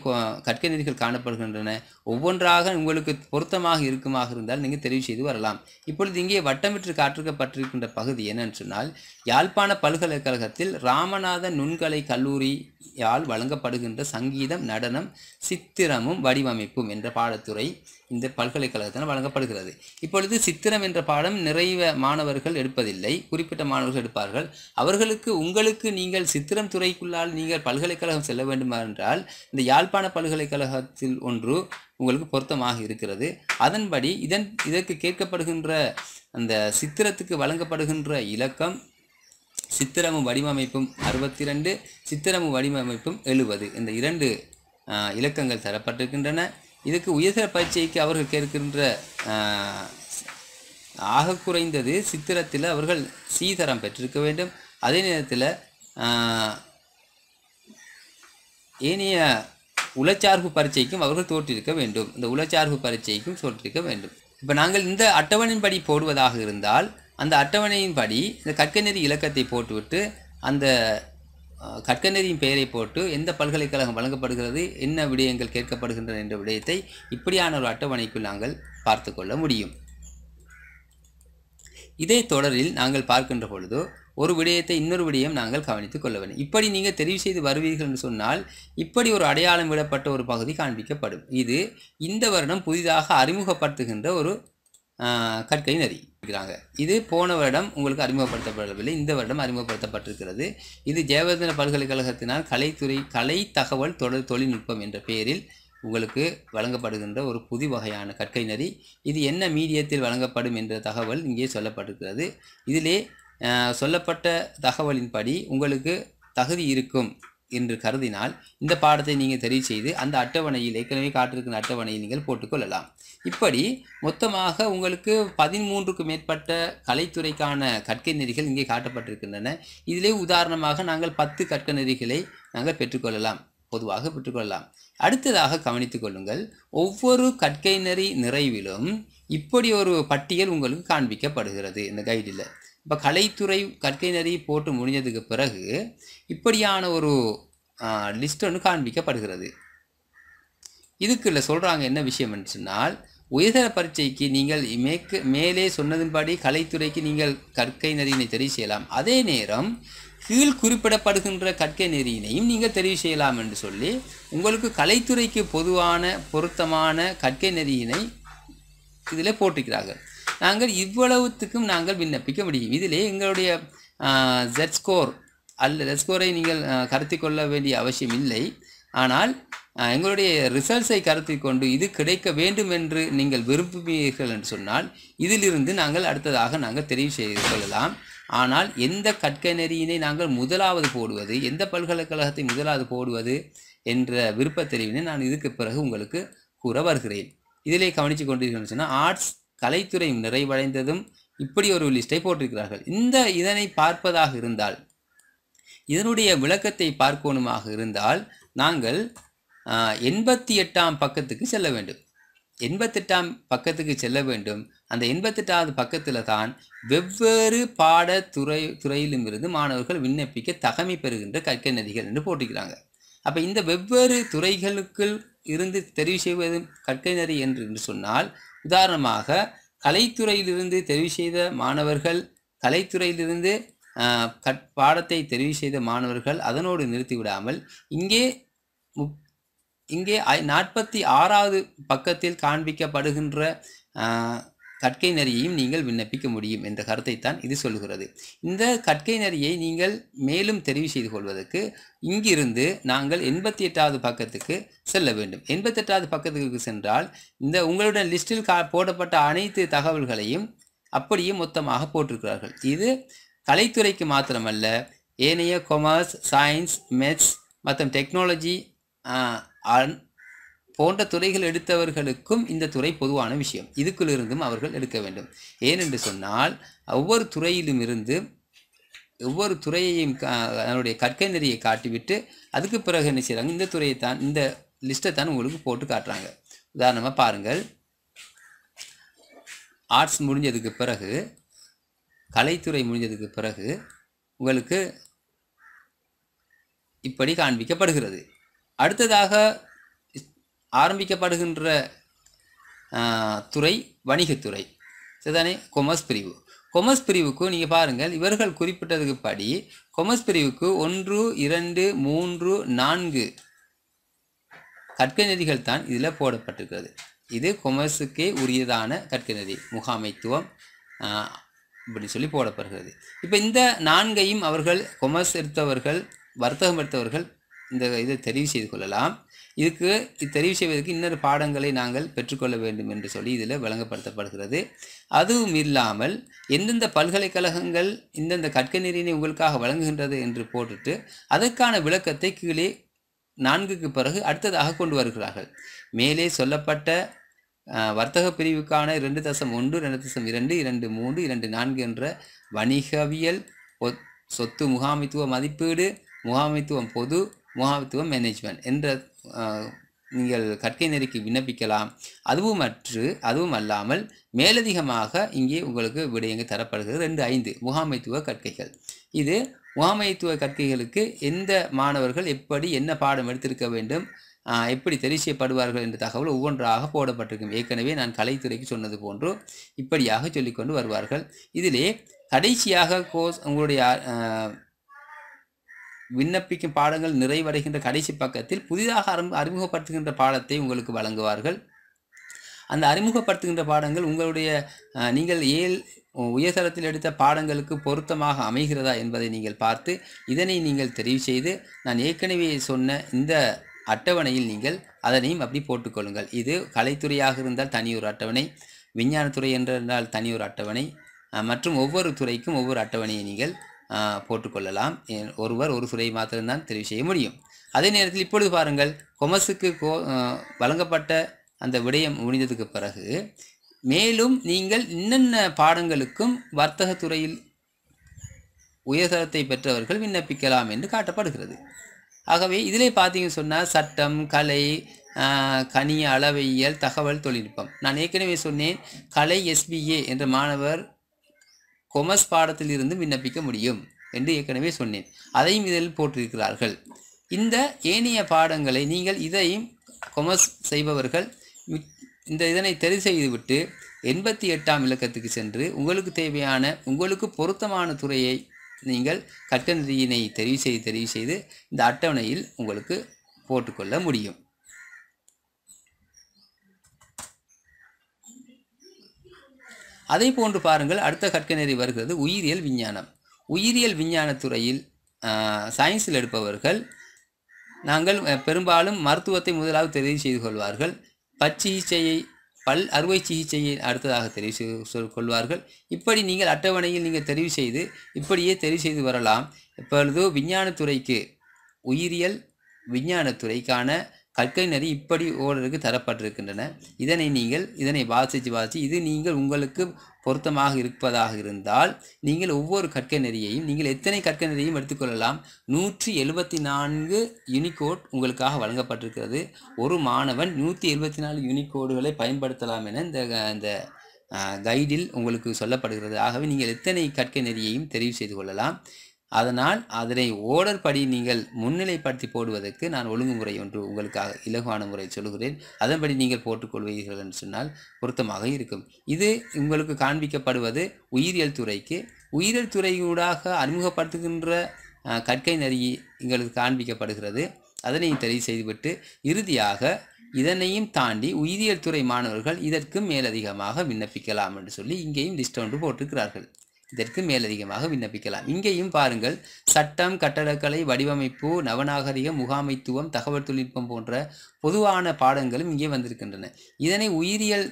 கற்கை நெறிகள் காணப்படுகின்றன ஒவ்வொன்றாக உங்களுக்கு பொருத்தமாக இருக்குமாக இருந்தால் நீங்கள் தெரிவு செய்து வரலாம் இப்பொழுது இங்கே வட்டமிட்டு காற்றுக்கப்பட்டிருக்கின்ற பகுதி என்னன்னு சொன்னால் யாழ்ப்பாண பல்கலைக்கழகத்தில் ராமநாத நுண்கலை கல்லூரியால் வழங்கப்படுகின்ற சங்கீதம் நடனம் சித்திரமும் வடிவமைப்பும் என்ற பாடத்துறை இந்த பல்கலைக்கழகத்தால் வழங்கப்படுகிறது இப்பொழுது சித்திரம் என்ற பாடம் நிறைய மாணவர்கள் எடுப்பதில்லை குறிப்பிட்ட மாணவர்கள் எடுப்பார்கள் அவர்களுக்கு உங்களுக்கு நீங்கள் சித்திரம் துறைக்குள்ளால் நீங்கள் பல்கலைக்கழகம் செல்ல வேண்டுமா என்றால் இந்த யாழ்ப்பாண பல்கலைக்கழகத்தில் ஒன்று உங்களுக்கு பொருத்தமாக இருக்கிறது அதன்படி இதன் இதற்கு கேட்கப்படுகின்ற அந்த சித்திரத்துக்கு வழங்கப்படுகின்ற இலக்கம் சித்திரமும் வடிவமைப்பும் அறுபத்தி ரெண்டு சித்திரமும் வடிவமைப்பும் எழுபது இந்த இரண்டு இலக்கங்கள் தரப்பட்டிருக்கின்றன இதற்கு உயர்தர பரீட்சைக்கு அவர்கள் கேட்கின்ற ஆக குறைந்தது சித்திரத்தில் அவர்கள் சீதரம் பெற்றிருக்க வேண்டும் அதே நேரத்தில் ஏனைய உளச்சார்பு பரீட்சைக்கும் அவர்கள் தோற்றிருக்க வேண்டும் இந்த உளச்சார்பு பரீட்சைக்கும் தோற்றிருக்க வேண்டும் இப்போ நாங்கள் இந்த அட்டவணையின்படி போடுவதாக இருந்தால் அந்த அட்டவணையின்படி இந்த கற்கநெறி இலக்கத்தை போட்டுவிட்டு அந்த கற்கநெறியின் பெயரை போட்டு எந்த பல்கலைக்கழகம் வழங்கப்படுகிறது என்ன விடயங்கள் கேட்கப்படுகின்றன என்ற விடயத்தை இப்படியான ஒரு அட்டவணைக்குள் நாங்கள் பார்த்து கொள்ள முடியும் இதே தொடரில் நாங்கள் பார்க்கின்ற பொழுது ஒரு விடயத்தை இன்னொரு விடயம் நாங்கள் கவனித்துக் கொள்ள வேண்டும் இப்படி நீங்கள் தெரிவு செய்து வருவீர்கள் என்று சொன்னால் இப்படி ஒரு அடையாளம் விடப்பட்ட ஒரு பகுதி காண்பிக்கப்படும் இது இந்த வருடம் புதிதாக அறிமுகப்படுத்துகின்ற ஒரு கற்கை நெறி இருக்கிறாங்க இது போன வருடம் உங்களுக்கு அறிமுகப்படுத்தப்படவில்லை இந்த வருடம் அறிமுகப்படுத்தப்பட்டிருக்கிறது இது ஜெயவர்தன பல்கலைக்கழகத்தினால் கலைத்துறை கலை தகவல் தொடர் தொழில்நுட்பம் என்ற பெயரில் உங்களுக்கு வழங்கப்படுகின்ற ஒரு புது வகையான கற்கை நரி இது என்ன மீடியத்தில் வழங்கப்படும் என்ற தகவல் இங்கே சொல்லப்பட்டிருக்கிறது இதிலே சொல்லப்பட்ட தகவலின்படி உங்களுக்கு தகுதி இருக்கும் என்று கருதினால் இந்த பாடத்தை நீங்கள் தெரிவு செய்து அந்த அட்டவணையில் ஏற்கனவே காட்டிருக்கிற அட்டவணையில் நீங்கள் போட்டுக்கொள்ளலாம் இப்படி மொத்தமாக உங்களுக்கு பதிமூன்றுக்கு மேற்பட்ட கலைத்துறைக்கான கற்கை நெறிகள் இங்கே காட்டப்பட்டிருக்கின்றன இதிலே உதாரணமாக நாங்கள் பத்து கற்க நெறிகளை நாங்கள் பெற்றுக்கொள்ளலாம் பொதுவாக பெற்றுக்கொள்ளலாம் அடுத்ததாக கவனித்துக் கொள்ளுங்கள் ஒவ்வொரு கற்கை நெறி நிறைவிலும் இப்படி ஒரு பட்டியல் உங்களுக்கு காண்பிக்கப்படுகிறது இந்த கைடில் இப்போ கலைத்துறை கற்கை நெறி போட்டு முடிஞ்சதுக்கு பிறகு இப்படியான ஒரு லிஸ்ட் ஒன்று காண்பிக்கப்படுகிறது இதுக்குள்ள சொல்கிறாங்க என்ன விஷயம்னு சொன்னால் உயர்தர பரீட்சைக்கு நீங்கள் மேற்கு மேலே சொன்னதின்படி கலைத்துறைக்கு நீங்கள் கற்கை நெறியினை தெரிவு செய்யலாம் அதே நேரம் கீழ் குறிப்பிடப்படுகின்ற கற்கை நெறியினையும் நீங்கள் தெரிவு செய்யலாம் என்று சொல்லி உங்களுக்கு கலைத்துறைக்கு பொதுவான பொருத்தமான கற்கை நெறியினை இதில் போட்டிருக்கிறார்கள் நாங்கள் இவ்வளவுத்துக்கும் நாங்கள் விண்ணப்பிக்க முடியும் இதிலே எங்களுடைய ஜெட் ஸ்கோர் அல்ல ஜெட் ஸ்கோரை நீங்கள் கருத்தில் கொள்ள வேண்டிய அவசியம் இல்லை ஆனால் எங்களுடைய ரிசல்ட்ஸை கருத்தில் கொண்டு இது கிடைக்க வேண்டும் என்று நீங்கள் விரும்புவீர்கள் என்று சொன்னால் இதிலிருந்து நாங்கள் அடுத்ததாக நாங்கள் தெரிவு செய்து கொள்ளலாம் ஆனால் எந்த கற்கை நெறியினை நாங்கள் முதலாவது போடுவது எந்த பல்கலைக்கழகத்தை முதலாவது போடுவது என்ற விருப்ப தெரிவினை நான் இதுக்கு பிறகு உங்களுக்கு கூற வருகிறேன் இதிலே கவனித்து கொண்டிருக்கிறேன் சொன்னால் ஆர்ட்ஸ் கலைத்துறை நிறைவடைந்ததும் இப்படி ஒரு லிஸ்ட்டை போட்டிருக்கிறார்கள் இந்த இதனை பார்ப்பதாக இருந்தால் இதனுடைய விளக்கத்தை பார்க்கணுமாக இருந்தால் நாங்கள் எண்பத்தி எட்டாம் பக்கத்துக்கு செல்ல வேண்டும் எண்பத்தெட்டாம் பக்கத்துக்கு செல்ல வேண்டும் அந்த எண்பத்தெட்டாவது பக்கத்தில் தான் வெவ்வேறு பாடத்துறை துறையிலும் இருந்து மாணவர்கள் விண்ணப்பிக்க தகமை பெறுகின்ற கற்கை நதிகள் என்று போட்டிருக்கிறாங்க அப்போ இந்த வெவ்வேறு துறைகளுக்குள் இருந்து தெரிவு செய்வது கற்கை நெறி என்று சொன்னால் உதாரணமாக கலைத்துறையிலிருந்து தெரிவு செய்த மாணவர்கள் கலைத்துறையிலிருந்து கட் பாடத்தை தெரிவு செய்த மாணவர்கள் அதனோடு நிறுத்திவிடாமல் இங்கே முப் இங்கே நாற்பத்தி ஆறாவது பக்கத்தில் காண்பிக்கப்படுகின்ற கற்கை நெறியையும் நீங்கள் விண்ணப்பிக்க முடியும் என்ற கருத்தை தான் இது சொல்கிறது இந்த கற்கை நெறியை நீங்கள் மேலும் தெரிவு செய்து கொள்வதற்கு இங்கிருந்து நாங்கள் எண்பத்தி எட்டாவது பக்கத்துக்கு செல்ல வேண்டும் எண்பத்தெட்டாவது பக்கத்துக்கு சென்றால் இந்த உங்களுடைய லிஸ்டில் கா போடப்பட்ட அனைத்து தகவல்களையும் அப்படியே மொத்தமாக போட்டிருக்கிறார்கள் இது கலைத்துறைக்கு மாத்திரமல்ல ஏனைய கொமர்ஸ் சயின்ஸ் மெத்ஸ் மற்றும் டெக்னாலஜி அன் போன்ற துறைகள் எடுத்தவர்களுக்கும் இந்த துறை பொதுவான விஷயம் இதுக்குள்ளிருந்தும் அவர்கள் எடுக்க வேண்டும் ஏனென்று சொன்னால் ஒவ்வொரு துறையிலும் இருந்து ஒவ்வொரு துறையையும் அதனுடைய கற்கை நெறியை காட்டிவிட்டு அதுக்கு பிறகு என்ன செய்கிறாங்க இந்த துறையை தான் இந்த லிஸ்ட்டை தான் உங்களுக்கு போட்டு காட்டுறாங்க உதாரணமாக பாருங்கள் ஆர்ட்ஸ் முடிஞ்சதுக்கு பிறகு கலைத்துறை முடிஞ்சதுக்கு பிறகு உங்களுக்கு இப்படி காண்பிக்கப்படுகிறது அடுத்ததாக ஆரம்பிக்கப்படுகின்ற துறை வணிகத்துறை சரிதானே கொமர்ஸ் பிரிவு கொமர்ஸ் பிரிவுக்கு நீங்கள் பாருங்கள் இவர்கள் குறிப்பிட்டதுக்கு படி கொமர்ஸ் பிரிவுக்கு ஒன்று இரண்டு மூன்று நான்கு கற்க நிதிகள் தான் இதில் போடப்பட்டிருக்கிறது இது கொமர்ஸுக்கே உரியதான கற்க நிதி முகாமைத்துவம் இப்படி சொல்லி போடப்படுகிறது இப்போ இந்த நான்கையும் அவர்கள் கொமர்ஸ் எடுத்தவர்கள் வர்த்தகம் எடுத்தவர்கள் இந்த இதை தெரிவு செய்து கொள்ளலாம் இதுக்கு தெரிவு செய்வதற்கு இன்னொரு பாடங்களை நாங்கள் பெற்றுக்கொள்ள வேண்டும் என்று சொல்லி இதில் விளங்கப்படுத்தப்படுகிறது அதுவும் இல்லாமல் எந்தெந்த பல்கலைக்கழகங்கள் இந்தந்த கற்க நெறியினை உங்களுக்காக வழங்குகின்றது என்று போட்டுட்டு அதற்கான விளக்கத்தை கீழே நான்குக்கு பிறகு அடுத்ததாக கொண்டு வருகிறார்கள் மேலே சொல்லப்பட்ட வர்த்தக பிரிவுக்கான இரண்டு தசம் ஒன்று ரெண்டு தசம் இரண்டு இரண்டு மூன்று இரண்டு நான்கு என்ற வணிகவியல் சொத்து முகாமைத்துவ மதிப்பீடு முகாமைத்துவம் பொது முகாமைத்துவ மேனேஜ்மெண்ட் என்ற நீங்கள் கற்கை நெறிக்கு விண்ணப்பிக்கலாம் அதுவும் அற்று அதுவும் அல்லாமல் மேலதிகமாக இங்கே உங்களுக்கு விடயங்கள் தரப்படுகிறது ரெண்டு ஐந்து முகாமைத்துவ கற்கைகள் இது முகாமைத்துவ கற்கைகளுக்கு எந்த மாணவர்கள் எப்படி என்ன பாடம் எடுத்திருக்க வேண்டும் எப்படி செய்யப்படுவார்கள் என்ற தகவல் ஒவ்வொன்றாக போடப்பட்டிருக்கும் ஏற்கனவே நான் கலைத்துறைக்கு சொன்னது போன்று இப்படியாக சொல்லிக்கொண்டு வருவார்கள் இதிலே கடைசியாக கோர்ஸ் உங்களுடைய விண்ணப்பிக்கும் பாடங்கள் நிறைவடைகின்ற கடைசி பக்கத்தில் புதிதாக அறி அறிமுகப்படுத்துகின்ற பாடத்தை உங்களுக்கு வழங்குவார்கள் அந்த அறிமுகப்படுத்துகின்ற பாடங்கள் உங்களுடைய நீங்கள் ஏல் உயர்தரத்தில் எடுத்த பாடங்களுக்கு பொருத்தமாக அமைகிறதா என்பதை நீங்கள் பார்த்து இதனை நீங்கள் தெரிவு செய்து நான் ஏற்கனவே சொன்ன இந்த அட்டவணையில் நீங்கள் அதனையும் அப்படி போட்டுக்கொள்ளுங்கள் இது கலைத்துறையாக இருந்தால் தனியொரு அட்டவணை விஞ்ஞானத்துறை என்றிருந்தால் தனியொரு அட்டவணை மற்றும் ஒவ்வொரு துறைக்கும் ஒவ்வொரு அட்டவணையை நீங்கள் போட்டுக்கொள்ளலாம் ஒருவர் ஒரு சுரை மாத்திரம்தான் தெரிவு செய்ய முடியும் அதே நேரத்தில் இப்பொழுது பாருங்கள் கொமஸுக்கு கோ வழங்கப்பட்ட அந்த விடயம் முடிந்ததுக்கு பிறகு மேலும் நீங்கள் இன்னென்ன பாடங்களுக்கும் வர்த்தகத்துறையில் உயர்தரத்தை பெற்றவர்கள் விண்ணப்பிக்கலாம் என்று காட்டப்படுகிறது ஆகவே இதிலே பார்த்தீங்கன்னு சொன்னால் சட்டம் கலை கனி அளவியல் தகவல் தொழில்நுட்பம் நான் ஏற்கனவே சொன்னேன் கலை எஸ்பிஏ என்ற மாணவர் கொமர்ஸ் பாடத்தில் இருந்தும் விண்ணப்பிக்க முடியும் என்று ஏற்கனவே சொன்னேன் அதையும் இதில் போட்டிருக்கிறார்கள் இந்த ஏனைய பாடங்களை நீங்கள் இதையும் கொமர்ஸ் செய்பவர்கள் இந்த இதனை தெரிவு செய்துவிட்டு எண்பத்தி எட்டாம் இலக்கத்துக்கு சென்று உங்களுக்கு தேவையான உங்களுக்கு பொருத்தமான துறையை நீங்கள் கட்டணத்தினை தெரிவு செய்து தெரிவு செய்து இந்த அட்டவணையில் உங்களுக்கு போட்டுக்கொள்ள முடியும் அதை போன்று பாருங்கள் அடுத்த கற்கநெறி வருகிறது உயிரியல் விஞ்ஞானம் உயிரியல் விஞ்ஞானத்துறையில் சயின்ஸில் எடுப்பவர்கள் நாங்கள் பெரும்பாலும் மருத்துவத்தை முதலாக தெரிவு செய்து கொள்வார்கள் பச்சிகிச்சையை பல் அறுவை சிகிச்சையை அடுத்ததாக தெரிவு செய்து கொள்வார்கள் இப்படி நீங்கள் அட்டவணையில் நீங்கள் தெரிவு செய்து இப்படியே தெரிவு செய்து வரலாம் இப்பொழுது விஞ்ஞானத்துறைக்கு உயிரியல் விஞ்ஞானத்துறைக்கான கற்கை நெறி இப்படி ஓரருக்கு தரப்பட்டிருக்கின்றன இதனை நீங்கள் இதனை வாசித்து வாசித்து இது நீங்கள் உங்களுக்கு பொருத்தமாக இருப்பதாக இருந்தால் நீங்கள் ஒவ்வொரு கற்கை நெறியையும் நீங்கள் எத்தனை கற்கை நெறியையும் எடுத்துக்கொள்ளலாம் நூற்றி எழுபத்தி நான்கு யூனிகோட் உங்களுக்காக வழங்கப்பட்டிருக்கிறது ஒரு மாணவன் நூற்றி எழுபத்தி நாலு யூனிகோடுகளை பயன்படுத்தலாம் என இந்த இந்த கைடில் உங்களுக்கு சொல்லப்படுகிறது ஆகவே நீங்கள் எத்தனை கற்கை நெறியையும் தெரிவு செய்து கொள்ளலாம் அதனால் அதனை ஓடர் படி நீங்கள் முன்னிலைப்படுத்தி போடுவதற்கு நான் ஒழுங்குமுறை ஒன்று உங்களுக்காக இலகுவான முறை சொல்கிறேன் அதன்படி நீங்கள் போட்டுக்கொள்வீர்கள் என்று சொன்னால் பொருத்தமாக இருக்கும் இது உங்களுக்கு காண்பிக்கப்படுவது உயிரியல் துறைக்கு உயிரியல் துறையூடாக அறிமுகப்படுத்துகின்ற கற்கை நெறி எங்களுக்கு காண்பிக்கப்படுகிறது அதனையும் தெரிவு செய்துவிட்டு இறுதியாக இதனையும் தாண்டி உயிரியல் துறை மாணவர்கள் இதற்கும் மேலதிகமாக விண்ணப்பிக்கலாம் என்று சொல்லி இங்கேயும் லிஸ்ட் ஒன்று போட்டிருக்கிறார்கள் இதற்கு மேலதிகமாக விண்ணப்பிக்கலாம் இங்கேயும் பாருங்கள் சட்டம் கட்டடக்கலை வடிவமைப்பு நவநாகரிக முகாமைத்துவம் தகவல் தொழில்நுட்பம் போன்ற பொதுவான பாடங்களும் இங்கே வந்திருக்கின்றன இதனை உயிரியல்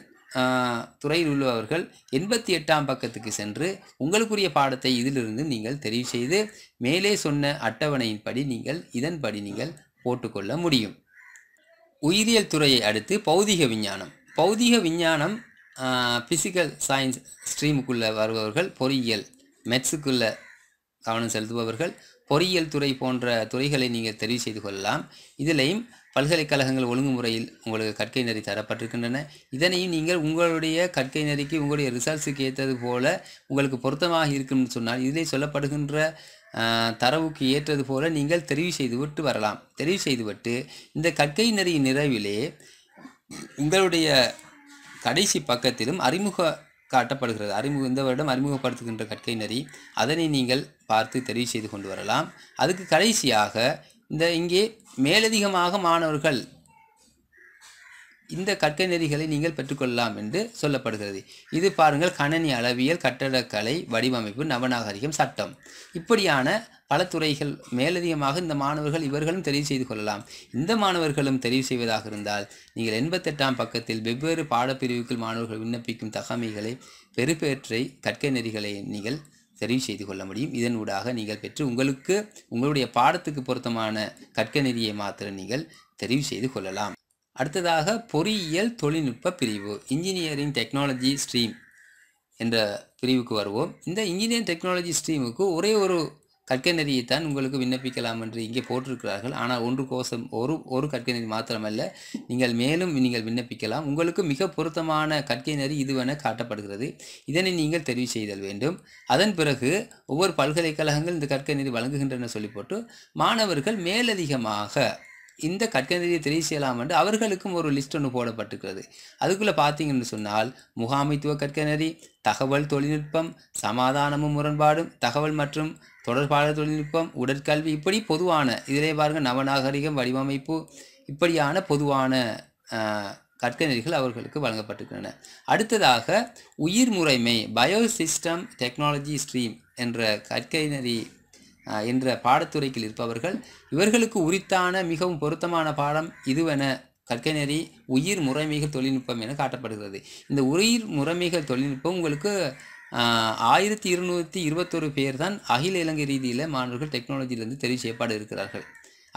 துறையில் உள்ளவர்கள் எண்பத்தி எட்டாம் பக்கத்துக்கு சென்று உங்களுக்குரிய பாடத்தை இதிலிருந்து நீங்கள் தெரிவு செய்து மேலே சொன்ன அட்டவணையின்படி நீங்கள் இதன்படி நீங்கள் போட்டுக்கொள்ள முடியும் உயிரியல் துறையை அடுத்து பௌதிக விஞ்ஞானம் பௌதிக விஞ்ஞானம் ஃபிசிக்கல் சயின்ஸ் ஸ்ட்ரீமுக்குள்ளே வருபவர்கள் பொறியியல் மெட்ஸுக்குள்ளே கவனம் செலுத்துபவர்கள் பொறியியல் துறை போன்ற துறைகளை நீங்கள் தெரிவு செய்து கொள்ளலாம் இதிலையும் பல்கலைக்கழகங்கள் ஒழுங்குமுறையில் உங்களுக்கு கற்கை நெறி தரப்பட்டிருக்கின்றன இதனையும் நீங்கள் உங்களுடைய கற்கை நெறிக்கு உங்களுடைய ரிசல்ட்ஸுக்கு ஏற்றது போல உங்களுக்கு பொருத்தமாக இருக்கும்னு சொன்னால் இதிலே சொல்லப்படுகின்ற தரவுக்கு ஏற்றது போல நீங்கள் தெரிவு செய்துவிட்டு வரலாம் தெரிவு செய்துவிட்டு இந்த கற்கை நெறி நிறைவிலே உங்களுடைய கடைசி பக்கத்திலும் அறிமுக காட்டப்படுகிறது அறிமுக இந்த வருடம் அறிமுகப்படுத்துகின்ற கற்கை நரி அதனை நீங்கள் பார்த்து தெரிவு செய்து கொண்டு வரலாம் அதுக்கு கடைசியாக இந்த இங்கே மேலதிகமாக மாணவர்கள் இந்த கற்கை நெறிகளை நீங்கள் பெற்றுக்கொள்ளலாம் என்று சொல்லப்படுகிறது இது பாருங்கள் கணனி அளவியல் கட்டடக்கலை வடிவமைப்பு நவநாகரிகம் சட்டம் இப்படியான பல துறைகள் மேலதிகமாக இந்த மாணவர்கள் இவர்களும் தெரிவு செய்து கொள்ளலாம் இந்த மாணவர்களும் தெரிவு செய்வதாக இருந்தால் நீங்கள் எண்பத்தெட்டாம் பக்கத்தில் வெவ்வேறு பாடப்பிரிவுக்குள் மாணவர்கள் விண்ணப்பிக்கும் தகமைகளை பெருப்பேற்றை கற்கை நெறிகளை நீங்கள் தெரிவு செய்து கொள்ள முடியும் இதன் ஊடாக நீங்கள் பெற்று உங்களுக்கு உங்களுடைய பாடத்துக்கு பொருத்தமான கற்க நெறியை மாத்திரம் நீங்கள் தெரிவு செய்து கொள்ளலாம் அடுத்ததாக பொறியியல் தொழில்நுட்ப பிரிவு இன்ஜினியரிங் டெக்னாலஜி ஸ்ட்ரீம் என்ற பிரிவுக்கு வருவோம் இந்த இன்ஜினியரிங் டெக்னாலஜி ஸ்ட்ரீமுக்கு ஒரே ஒரு கற்கை நெறியைத்தான் உங்களுக்கு விண்ணப்பிக்கலாம் என்று இங்கே போட்டிருக்கிறார்கள் ஆனால் ஒன்று கோஷம் ஒரு ஒரு கற்கை நெறி மாத்திரமல்ல நீங்கள் மேலும் நீங்கள் விண்ணப்பிக்கலாம் உங்களுக்கு மிக பொருத்தமான கற்கை நெறி இதுவென காட்டப்படுகிறது இதனை நீங்கள் தெரிவு செய்தல் வேண்டும் அதன் பிறகு ஒவ்வொரு பல்கலைக்கழகங்கள் இந்த கற்கை நெறி வழங்குகின்றன சொல்லி போட்டு மாணவர்கள் மேலதிகமாக இந்த கற்கந்திரியை தெரிவு செய்யலாம் என்று அவர்களுக்கும் ஒரு லிஸ்ட் ஒன்று போடப்பட்டிருக்கிறது அதுக்குள்ளே பார்த்தீங்கன்னு சொன்னால் முகாமைத்துவ கற்கநெறி தகவல் தொழில்நுட்பம் சமாதானமும் முரண்பாடும் தகவல் மற்றும் தொடர்பாளர் தொழில்நுட்பம் உடற்கல்வி இப்படி பொதுவான இதிலே பாருங்க நவநாகரிகம் வடிவமைப்பு இப்படியான பொதுவான கற்கநெறிகள் அவர்களுக்கு வழங்கப்பட்டிருக்கின்றன அடுத்ததாக உயிர் முறைமை பயோ சிஸ்டம் டெக்னாலஜி ஸ்ட்ரீம் என்ற கற்கை நெறி என்ற பாடத்துறைக்கில் இருப்பவர்கள் இவர்களுக்கு உரித்தான மிகவும் பொருத்தமான பாடம் இதுவென கற்கை உயிர் முறைமைகள் தொழில்நுட்பம் என காட்டப்படுகிறது இந்த உயிர் முறைமைகள் தொழில்நுட்பம் உங்களுக்கு ஆயிரத்தி இருநூற்றி இருபத்தொரு பேர் தான் அகில இலங்கை ரீதியில் மாணவர்கள் டெக்னாலஜியிலிருந்து தெரிவு செய்யப்பட இருக்கிறார்கள்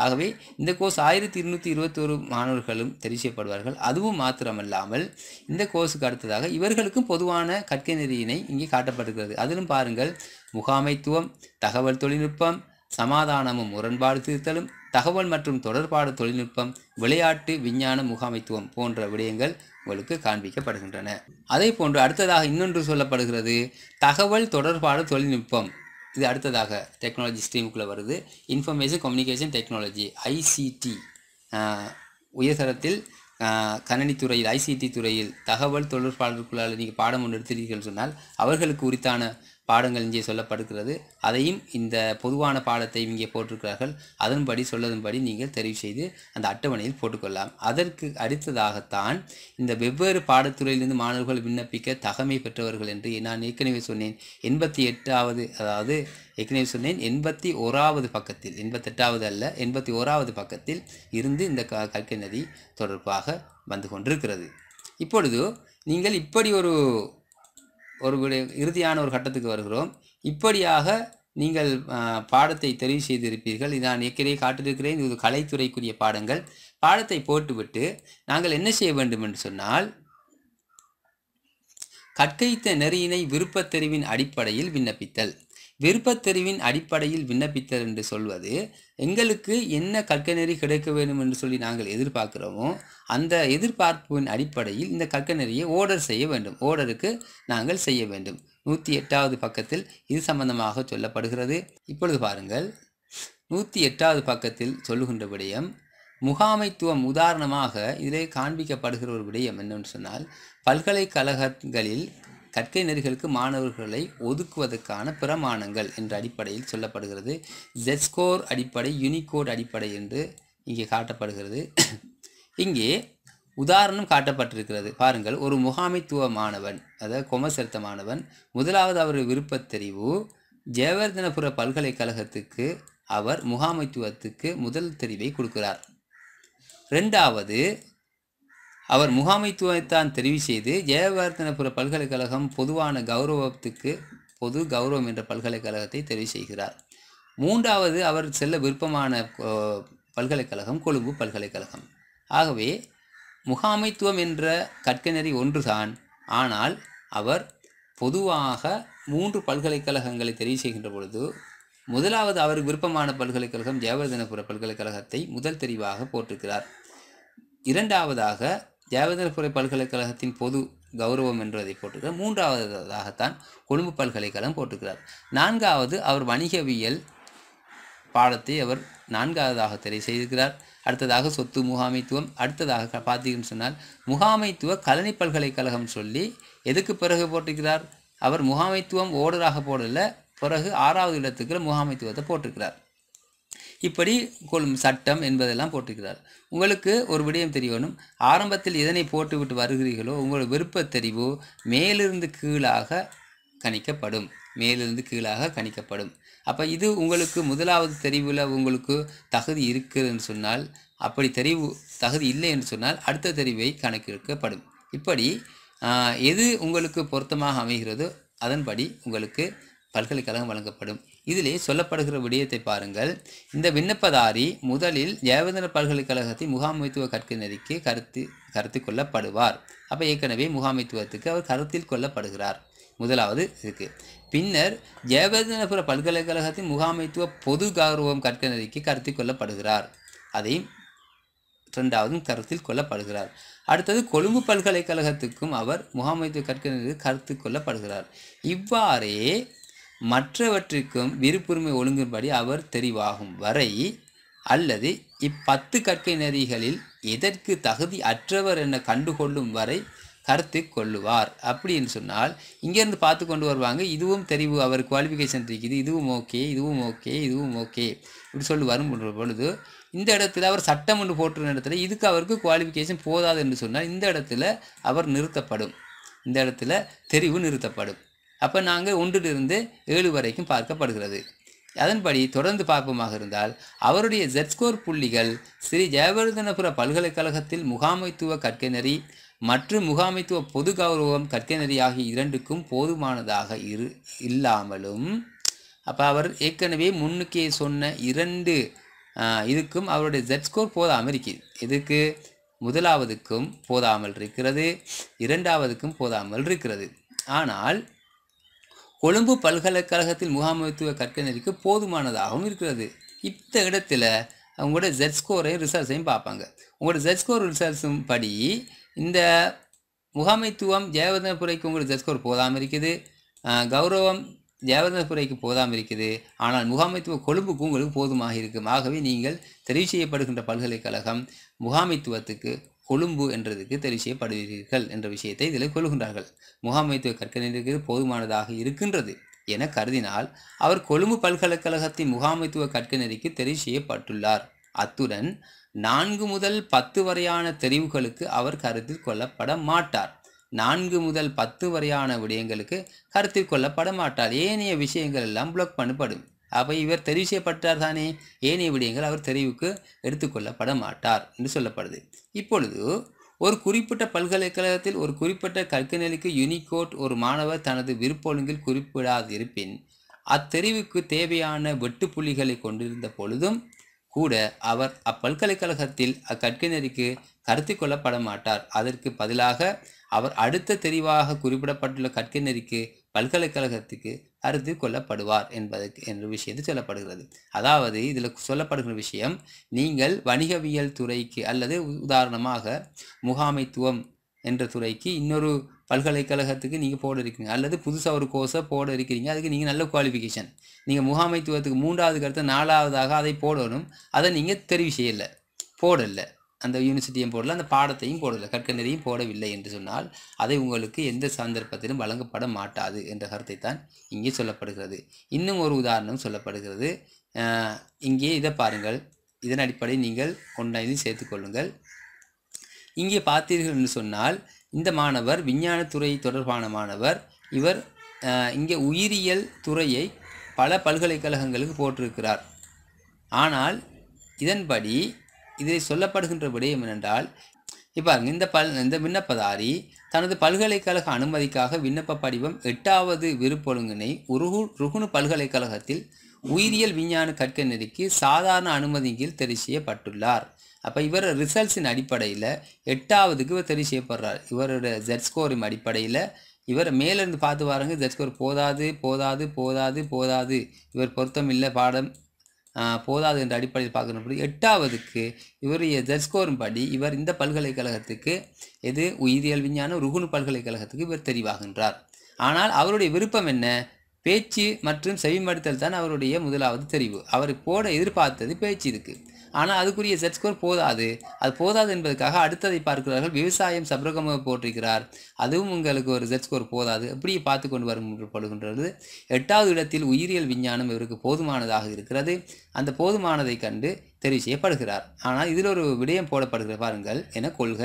ஆகவே இந்த கோர்ஸ் ஆயிரத்தி இருநூற்றி இருபத்தோரு மாணவர்களும் தெரிவு செய்யப்படுவார்கள் அதுவும் மாத்திரமல்லாமல் இந்த கோர்ஸுக்கு அடுத்ததாக இவர்களுக்கும் பொதுவான கற்கை நெறியினை இங்கே காட்டப்படுகிறது அதிலும் பாருங்கள் முகாமைத்துவம் தகவல் தொழில்நுட்பம் சமாதானமும் முரண்பாடு திருத்தலும் தகவல் மற்றும் தொடர்பாடு தொழில்நுட்பம் விளையாட்டு விஞ்ஞான முகாமைத்துவம் போன்ற விடயங்கள் உங்களுக்கு காண்பிக்கப்படுகின்றன அதே போன்று அடுத்ததாக இன்னொன்று சொல்லப்படுகிறது தகவல் தொடர்பாடு தொழில்நுட்பம் இது அடுத்ததாக டெக்னாலஜி ஸ்ட்ரீமுக்குள்ளே வருது இன்ஃபர்மேஷன் கம்யூனிகேஷன் டெக்னாலஜி ஐசிடி உயர்தரத்தில் கணினித்துறையில் ஐசிடி துறையில் தகவல் தொழிற்பாளர்களுக்குள்ளால் நீங்கள் பாடம் ஒன்று எடுத்தீர்கள் சொன்னால் அவர்களுக்கு உரித்தான பாடங்கள் இங்கே சொல்லப்படுகிறது அதையும் இந்த பொதுவான பாடத்தை இங்கே போட்டிருக்கிறார்கள் அதன்படி சொல்லதும்படி நீங்கள் தெரிவு செய்து அந்த அட்டவணையில் போட்டுக்கொள்ளலாம் அதற்கு அடுத்ததாகத்தான் இந்த வெவ்வேறு பாடத்துறையிலிருந்து மாணவர்கள் விண்ணப்பிக்க தகமை பெற்றவர்கள் என்று நான் ஏற்கனவே சொன்னேன் எண்பத்தி எட்டாவது அதாவது ஏற்கனவே சொன்னேன் எண்பத்தி ஓராவது பக்கத்தில் எண்பத்தெட்டாவது அல்ல எண்பத்தி ஓராவது பக்கத்தில் இருந்து இந்த க கற்கை நதி தொடர்பாக வந்து கொண்டிருக்கிறது இப்பொழுது நீங்கள் இப்படி ஒரு ஒரு இறுதியான ஒரு கட்டத்துக்கு வருகிறோம் இப்படியாக நீங்கள் பாடத்தை தெரிவு செய்திருப்பீர்கள் இது நான் ஏற்கனவே காட்டிருக்கிறேன் இது கலைத்துறைக்குரிய பாடங்கள் பாடத்தை போட்டுவிட்டு நாங்கள் என்ன செய்ய வேண்டும் என்று சொன்னால் கற்கைத்த நெறியினை விருப்பத் தெரிவின் அடிப்படையில் விண்ணப்பித்தல் தெரிவின் அடிப்படையில் விண்ணப்பித்தர் என்று சொல்வது எங்களுக்கு என்ன கற்கநெறி கிடைக்க வேண்டும் என்று சொல்லி நாங்கள் எதிர்பார்க்கிறோமோ அந்த எதிர்பார்ப்பின் அடிப்படையில் இந்த கற்கநெறியை ஓர்டர் செய்ய வேண்டும் ஓர்டருக்கு நாங்கள் செய்ய வேண்டும் நூற்றி எட்டாவது பக்கத்தில் இது சம்பந்தமாக சொல்லப்படுகிறது இப்பொழுது பாருங்கள் நூற்றி எட்டாவது பக்கத்தில் சொல்லுகின்ற விடயம் முகாமைத்துவம் உதாரணமாக இதிலே காண்பிக்கப்படுகிற ஒரு விடயம் என்னென்னு சொன்னால் பல்கலைக்கழகங்களில் கற்கை நெறிகளுக்கு மாணவர்களை ஒதுக்குவதற்கான பிரமாணங்கள் என்ற அடிப்படையில் சொல்லப்படுகிறது ஜெஸ்கோர் அடிப்படை யூனிகோட் அடிப்படை என்று இங்கே காட்டப்படுகிறது இங்கே உதாரணம் காட்டப்பட்டிருக்கிறது பாருங்கள் ஒரு முகாமைத்துவ மாணவன் அதாவது கொமர்ஸ் மாணவன் முதலாவது அவரது தெரிவு ஜெயவர்தனபுர பல்கலைக்கழகத்துக்கு அவர் முகாமைத்துவத்துக்கு முதல் தெரிவை கொடுக்கிறார் ரெண்டாவது அவர் முகாமைத்துவத்தான் தெரிவு செய்து ஜெயவர்தனபுர பல்கலைக்கழகம் பொதுவான கௌரவத்துக்கு பொது கௌரவம் என்ற பல்கலைக்கழகத்தை தெரிவு செய்கிறார் மூன்றாவது அவர் செல்ல விருப்பமான பல்கலைக்கழகம் கொழும்பு பல்கலைக்கழகம் ஆகவே முகாமைத்துவம் என்ற கற்கநெறி ஒன்றுதான் ஆனால் அவர் பொதுவாக மூன்று பல்கலைக்கழகங்களை தெரிவு செய்கின்ற பொழுது முதலாவது அவருக்கு விருப்பமான பல்கலைக்கழகம் ஜெயவர்தனபுர பல்கலைக்கழகத்தை முதல் தெரிவாக போட்டிருக்கிறார் இரண்டாவதாக தேவேந்திரபுரி பல்கலைக்கழகத்தின் பொது கௌரவம் என்பதை போட்டுக்கிறார் மூன்றாவதாகத்தான் கொழும்பு பல்கலைக்கழகம் போட்டுக்கிறார் நான்காவது அவர் வணிகவியல் பாடத்தை அவர் நான்காவதாக தெரிவு செய்திருக்கிறார் அடுத்ததாக சொத்து முகாமைத்துவம் அடுத்ததாக பார்த்தீங்கன்னு சொன்னால் முகாமைத்துவ கலனி பல்கலைக்கழகம் சொல்லி எதுக்கு பிறகு போட்டிருக்கிறார் அவர் முகாமைத்துவம் ஓடராக போடல பிறகு ஆறாவது இடத்துக்கு முகாமைத்துவத்தை போட்டிருக்கிறார் இப்படி கொள்ளும் சட்டம் என்பதெல்லாம் போட்டிருக்கிறார் உங்களுக்கு ஒரு விடயம் தெரியணும் ஆரம்பத்தில் எதனை போட்டுவிட்டு வருகிறீர்களோ உங்களோட விருப்பத்தெரிவு மேலிருந்து கீழாக கணிக்கப்படும் மேலிருந்து கீழாக கணிக்கப்படும் அப்போ இது உங்களுக்கு முதலாவது தெரிவில் உங்களுக்கு தகுதி இருக்குதுன்னு சொன்னால் அப்படி தெரிவு தகுதி இல்லை என்று சொன்னால் அடுத்த தெரிவை கணக்கெடுக்கப்படும் இப்படி எது உங்களுக்கு பொருத்தமாக அமைகிறதோ அதன்படி உங்களுக்கு பல்கலைக்கழகம் வழங்கப்படும் இதிலே சொல்லப்படுகிற விடயத்தை பாருங்கள் இந்த விண்ணப்பதாரி முதலில் ஜெயவேந்திர பல்கலைக்கழகத்தின் முகாமைத்துவ கற்க நெறிக்கு கருத்து கருத்து கொள்ளப்படுவார் அப்போ ஏற்கனவே முகாமைத்துவத்துக்கு அவர் கருத்தில் கொள்ளப்படுகிறார் முதலாவது இருக்கு பின்னர் ஜெயவர்தனபுர பல்கலைக்கழகத்தின் முகாமைத்துவ பொது கௌரவம் கற்க நெறிக்கு கருத்தில் கொள்ளப்படுகிறார் அதையும் இரண்டாவதும் கருத்தில் கொள்ளப்படுகிறார் அடுத்தது கொழும்பு பல்கலைக்கழகத்துக்கும் அவர் முகாமைத்துவ கற்க கருத்து கொள்ளப்படுகிறார் இவ்வாறே மற்றவற்றிற்கும் விருப்புரிமை ஒழுங்கும்படி அவர் தெரிவாகும் வரை அல்லது இப்பத்து கற்கை நெறிகளில் எதற்கு தகுதி அற்றவர் என கண்டுகொள்ளும் வரை கருத்து கொள்ளுவார் அப்படின்னு சொன்னால் இங்கேருந்து பார்த்து கொண்டு வருவாங்க இதுவும் தெரிவு அவர் குவாலிஃபிகேஷன் இருக்குது இதுவும் ஓகே இதுவும் ஓகே இதுவும் ஓகே இப்படி சொல்லி வரும் பொழுது இந்த இடத்துல அவர் சட்டம் என்று போட்டிருந்த இடத்துல இதுக்கு அவருக்கு குவாலிஃபிகேஷன் போதாது என்று சொன்னால் இந்த இடத்துல அவர் நிறுத்தப்படும் இந்த இடத்துல தெரிவு நிறுத்தப்படும் அப்போ நாங்கள் ஒன்றிலிருந்து ஏழு வரைக்கும் பார்க்கப்படுகிறது அதன்படி தொடர்ந்து பார்ப்போமாக இருந்தால் அவருடைய ஜெட்ஸ்கோர் புள்ளிகள் ஸ்ரீ ஜெயவர்தனபுர பல்கலைக்கழகத்தில் முகாமைத்துவ கற்கை நெறி மற்றும் முகாமைத்துவ பொது கௌரவம் கற்கெனரி ஆகிய இரண்டுக்கும் போதுமானதாக இரு இல்லாமலும் அப்போ அவர் ஏற்கனவே முன்னுக்கே சொன்ன இரண்டு இதுக்கும் அவருடைய ஜெட்ஸ்கோர் போதாமல் இருக்குது இதுக்கு முதலாவதுக்கும் போதாமல் இருக்கிறது இரண்டாவதுக்கும் போதாமல் இருக்கிறது ஆனால் கொழும்பு பல்கலைக்கழகத்தில் முகாமைத்துவ கற்க போதுமானதாகவும் இருக்கிறது இந்த இடத்துல அவங்களோட ஜெட் ஸ்கோரையும் ரிசல்ட்ஸையும் பார்ப்பாங்க உங்களோட ஜெட் ஸ்கோர் ரிசல்ட்ஸும் படி இந்த முகாமைத்துவம் ஜெயவர்தனபுரைக்கு உங்களோட ஜெட் ஸ்கோர் போதாமல் இருக்குது கௌரவம் ஜெயவர்தனபுரைக்கு போதாமல் இருக்குது ஆனால் முகாமைத்துவ கொழும்புக்கு உங்களுக்கு போதுமாக இருக்கும் ஆகவே நீங்கள் தெரிவு செய்யப்படுகின்ற பல்கலைக்கழகம் முகாமைத்துவத்துக்கு கொழும்பு என்றதுக்கு தெரிவு செய்யப்படுவீர்கள் என்ற விஷயத்தை இதில் கொள்கின்றார்கள் முகாமைத்துவ கற்க போதுமானதாக இருக்கின்றது என கருதினால் அவர் கொழும்பு பல்கலைக்கழகத்தின் முகாமைத்துவ கற்க நெறிக்கு தெரிவு செய்யப்பட்டுள்ளார் அத்துடன் நான்கு முதல் பத்து வரையான தெரிவுகளுக்கு அவர் கருத்தில் கொள்ளப்பட மாட்டார் நான்கு முதல் பத்து வரையான விடயங்களுக்கு கருத்தில் கொள்ளப்பட மாட்டார் ஏனைய விஷயங்கள் எல்லாம் பிளாக் பண்ணப்படும் அப்போ இவர் தெரிவு செய்யப்பட்டார் தானே ஏனைய விடயங்கள் அவர் தெரிவுக்கு எடுத்துக்கொள்ளப்பட மாட்டார் என்று சொல்லப்படுது இப்பொழுது ஒரு குறிப்பிட்ட பல்கலைக்கழகத்தில் ஒரு குறிப்பிட்ட கற்க நிலைக்கு யூனிகோட் ஒரு மாணவர் தனது விருப்ப ஒழுங்கில் குறிப்பிடாதிருப்பின் அத்தெரிவுக்கு தேவையான புள்ளிகளை கொண்டிருந்த பொழுதும் கூட அவர் அப்பல்கலைக்கழகத்தில் அக்கற்கை நெறிக்கு கருத்து கொள்ளப்பட மாட்டார் அதற்கு பதிலாக அவர் அடுத்த தெரிவாக குறிப்பிடப்பட்டுள்ள கற்கை நெறிக்கு பல்கலைக்கழகத்துக்கு அறுத்து கொள்ளப்படுவார் என்பதற்கு என்ற விஷயத்து சொல்லப்படுகிறது அதாவது இதில் சொல்லப்படுகிற விஷயம் நீங்கள் வணிகவியல் துறைக்கு அல்லது உதாரணமாக முகாமைத்துவம் என்ற துறைக்கு இன்னொரு பல்கலைக்கழகத்துக்கு நீங்கள் போட இருக்கீங்க அல்லது புதுசாக ஒரு கோர்ஸை போட இருக்கிறீங்க அதுக்கு நீங்கள் நல்ல குவாலிஃபிகேஷன் நீங்கள் முகாமைத்துவத்துக்கு மூன்றாவது கருத்து நாலாவதாக அதை போடணும் அதை நீங்கள் தெரிவு செய்யலை போடலை அந்த யூனிவர்சிட்டியும் போடல அந்த பாடத்தையும் போடல கற்கனரையும் போடவில்லை என்று சொன்னால் அதை உங்களுக்கு எந்த சந்தர்ப்பத்திலும் வழங்கப்பட மாட்டாது என்ற கருத்தை தான் இங்கே சொல்லப்படுகிறது இன்னும் ஒரு உதாரணம் சொல்லப்படுகிறது இங்கே இதை பாருங்கள் இதன் அடிப்படையில் நீங்கள் ஒன்றையும் சேர்த்துக்கொள்ளுங்கள் இங்கே பார்த்தீர்கள் என்று சொன்னால் இந்த மாணவர் விஞ்ஞானத்துறை தொடர்பான மாணவர் இவர் இங்கே உயிரியல் துறையை பல பல்கலைக்கழகங்களுக்கு போட்டிருக்கிறார் ஆனால் இதன்படி இதில் சொல்லப்படுகின்ற விடயம் என்னென்றால் இப்போ இந்த பல் இந்த விண்ணப்பதாரி தனது பல்கலைக்கழக அனுமதிக்காக விண்ணப்ப படிவம் எட்டாவது விருப்பொழுங்கினை உருகு ருகுணு பல்கலைக்கழகத்தில் உயிரியல் விஞ்ஞான கற்க நெறிக்கு சாதாரண அனுமதியின் கீழ் தெரிவு செய்யப்பட்டுள்ளார் அப்போ இவர் ரிசல்ட்ஸின் அடிப்படையில் எட்டாவதுக்கு இவர் தெரிவு செய்யப்படுறார் இவரோட ஜெட் ஸ்கோரின் அடிப்படையில் இவர் மேலேருந்து பார்த்து வாருங்க ஜெட் ஸ்கோர் போதாது போதாது போதாது போதாது இவர் பொருத்தம் இல்லை பாடம் போதாது என்ற அடிப்படையில் பார்க்கிற எட்டாவதுக்கு இவருடைய ஜெஸ்கோரும் படி இவர் இந்த பல்கலைக்கழகத்துக்கு எது உயிரியல் விஞ்ஞானம் ருகுணு பல்கலைக்கழகத்துக்கு இவர் தெரிவாகின்றார் ஆனால் அவருடைய விருப்பம் என்ன பேச்சு மற்றும் செவிமடுத்தல் தான் அவருடைய முதலாவது தெரிவு அவர் போட எதிர்பார்த்தது பேச்சு இருக்குது ஆனால் அதுக்குரிய செட் ஸ்கோர் போதாது அது போதாது என்பதற்காக அடுத்ததை பார்க்கிறார்கள் விவசாயம் சப்ரகமாக போட்டிருக்கிறார் அதுவும் உங்களுக்கு ஒரு செட் ஸ்கோர் போதாது அப்படியே பார்த்து கொண்டு வரப்படுகின்றது எட்டாவது இடத்தில் உயிரியல் விஞ்ஞானம் இவருக்கு போதுமானதாக இருக்கிறது அந்த போதுமானதை கண்டு தெரிவு செய்யப்படுகிறார் ஆனால் இதில் ஒரு விடயம் போடப்படுகிற பாருங்கள் என கொள்க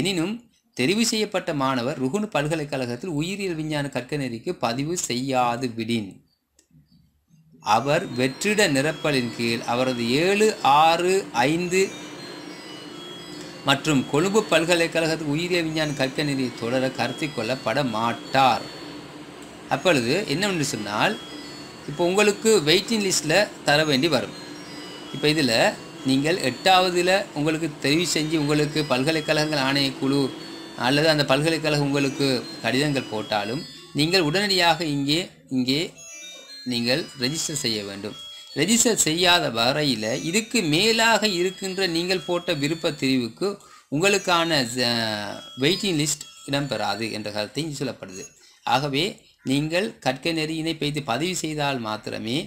எனினும் தெரிவு செய்யப்பட்ட மாணவர் ருகுனு பல்கலைக்கழகத்தில் உயிரியல் விஞ்ஞான கற்க நெறிக்கு பதிவு செய்யாது விடின் அவர் வெற்றிட நிரப்பலின் கீழ் அவரது ஏழு ஆறு ஐந்து மற்றும் கொழும்பு பல்கலைக்கழகத்துக்கு உயிரிய விஞ்ஞான கற்க நெறி தொடர கருத்தி கொள்ளப்பட மாட்டார் அப்பொழுது என்னவென்று சொன்னால் இப்போ உங்களுக்கு வெயிட்டிங் லிஸ்ட்டில் தர வேண்டி வரும் இப்போ இதில் நீங்கள் எட்டாவதில் உங்களுக்கு தெரிவு செஞ்சு உங்களுக்கு பல்கலைக்கழகங்கள் ஆணையக்குழு அல்லது அந்த பல்கலைக்கழகம் உங்களுக்கு கடிதங்கள் போட்டாலும் நீங்கள் உடனடியாக இங்கே இங்கே நீங்கள் ரெஜிஸ்டர் செய்ய வேண்டும் ரெஜிஸ்டர் செய்யாத வரையில் இதுக்கு மேலாக இருக்கின்ற நீங்கள் போட்ட விருப்ப தெரிவுக்கு உங்களுக்கான வெயிட்டிங் லிஸ்ட் இடம்பெறாது என்ற கருத்தை சொல்லப்படுது ஆகவே நீங்கள் கற்க நெறியினை பெய்து பதிவு செய்தால் மாத்திரமே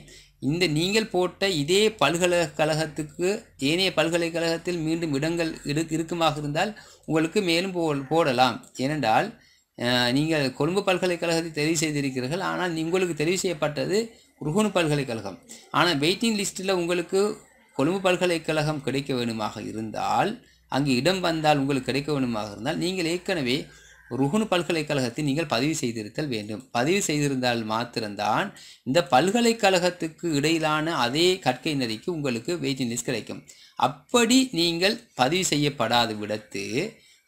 இந்த நீங்கள் போட்ட இதே பல்கலைக்கழகத்துக்கு ஏனைய பல்கலைக்கழகத்தில் மீண்டும் இடங்கள் இருக்குமாக இருந்தால் உங்களுக்கு மேலும் போ போடலாம் ஏனென்றால் நீங்கள் கொழும்பு பல்கலைக்கழகத்தை தெரிவு செய்திருக்கிறீர்கள் ஆனால் உங்களுக்கு தெரிவு செய்யப்பட்டது ருகுனு பல்கலைக்கழகம் ஆனால் வெயிட்டிங் லிஸ்ட்டில் உங்களுக்கு கொழும்பு பல்கலைக்கழகம் கிடைக்க வேணுமாக இருந்தால் அங்கு இடம் வந்தால் உங்களுக்கு கிடைக்க வேணுமாக இருந்தால் நீங்கள் ஏற்கனவே ருகுனு பல்கலைக்கழகத்தை நீங்கள் பதிவு செய்திருத்தல் வேண்டும் பதிவு செய்திருந்தால் மாத்திரம்தான் இந்த பல்கலைக்கழகத்துக்கு இடையிலான அதே கற்கை நதிக்கு உங்களுக்கு வெயிட்டிங் லிஸ்ட் கிடைக்கும் அப்படி நீங்கள் பதிவு செய்யப்படாத விடத்து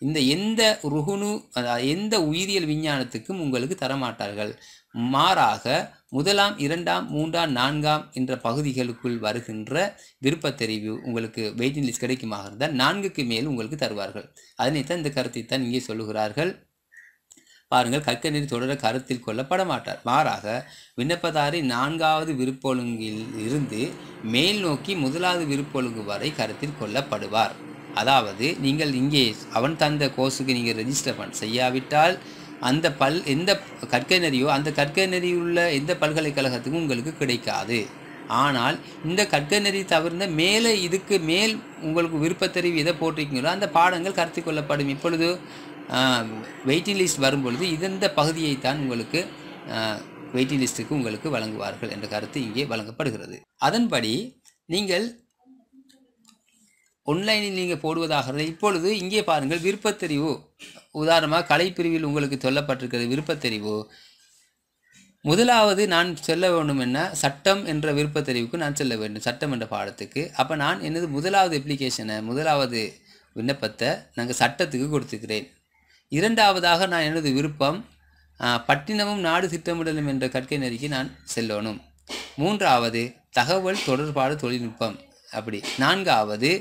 இந்த எந்த ருகுணு அதாவது எந்த உயிரியல் விஞ்ஞானத்துக்கும் உங்களுக்கு தரமாட்டார்கள் மாறாக முதலாம் இரண்டாம் மூன்றாம் நான்காம் என்ற பகுதிகளுக்குள் வருகின்ற தெரிவு உங்களுக்கு வெயிட்டிங் லிஸ்ட் கிடைக்குமாக இருந்தால் நான்குக்கு மேல் உங்களுக்கு தருவார்கள் அதனைத்தான் இந்த கருத்தை தான் இங்கே சொல்லுகிறார்கள் பாருங்கள் கற்கநீர் தொடர கருத்தில் கொள்ளப்பட மாட்டார் மாறாக விண்ணப்பதாரி நான்காவது விருப்பொழுங்கில் இருந்து மேல் நோக்கி முதலாவது விருப்பொழுங்கு வரை கருத்தில் கொள்ளப்படுவார் அதாவது நீங்கள் இங்கே அவன் தந்த கோர்ஸுக்கு நீங்கள் ரெஜிஸ்டர் பண்ண செய்யாவிட்டால் அந்த பல் எந்த கற்கை நெறியோ அந்த கற்கை நெறியுள்ள எந்த பல்கலைக்கழகத்துக்கும் உங்களுக்கு கிடைக்காது ஆனால் இந்த கற்கை நெறி தவிர்ந்த மேலே இதுக்கு மேல் உங்களுக்கு விருப்பத்தறிவு எதை போட்டிருக்கீங்களோ அந்த பாடங்கள் கருத்து கொள்ளப்படும் இப்பொழுது வெயிட்டிங் லிஸ்ட் வரும்பொழுது இந்த பகுதியை தான் உங்களுக்கு வெயிட்டிங் லிஸ்ட்டுக்கு உங்களுக்கு வழங்குவார்கள் என்ற கருத்து இங்கே வழங்கப்படுகிறது அதன்படி நீங்கள் ஒன்லைனில் நீங்கள் போடுவதாக இப்பொழுது இங்கே பாருங்கள் விருப்பத்தெரிவு உதாரணமாக கலைப்பிரிவில் உங்களுக்கு சொல்லப்பட்டிருக்கிறது விருப்பத்தெரிவு முதலாவது நான் செல்ல வேண்டும் என்ன சட்டம் என்ற விருப்பத்தெரிவுக்கு நான் செல்ல வேண்டும் சட்டம் என்ற பாடத்துக்கு அப்போ நான் எனது முதலாவது அப்ளிகேஷனை முதலாவது விண்ணப்பத்தை நாங்கள் சட்டத்துக்கு கொடுத்துக்கிறேன் இரண்டாவதாக நான் எனது விருப்பம் பட்டினமும் நாடு திட்டமிடலும் என்ற கற்கை நெறிக்கு நான் செல்லணும் மூன்றாவது தகவல் தொடர்பாடு தொழில்நுட்பம் அப்படி நான்காவது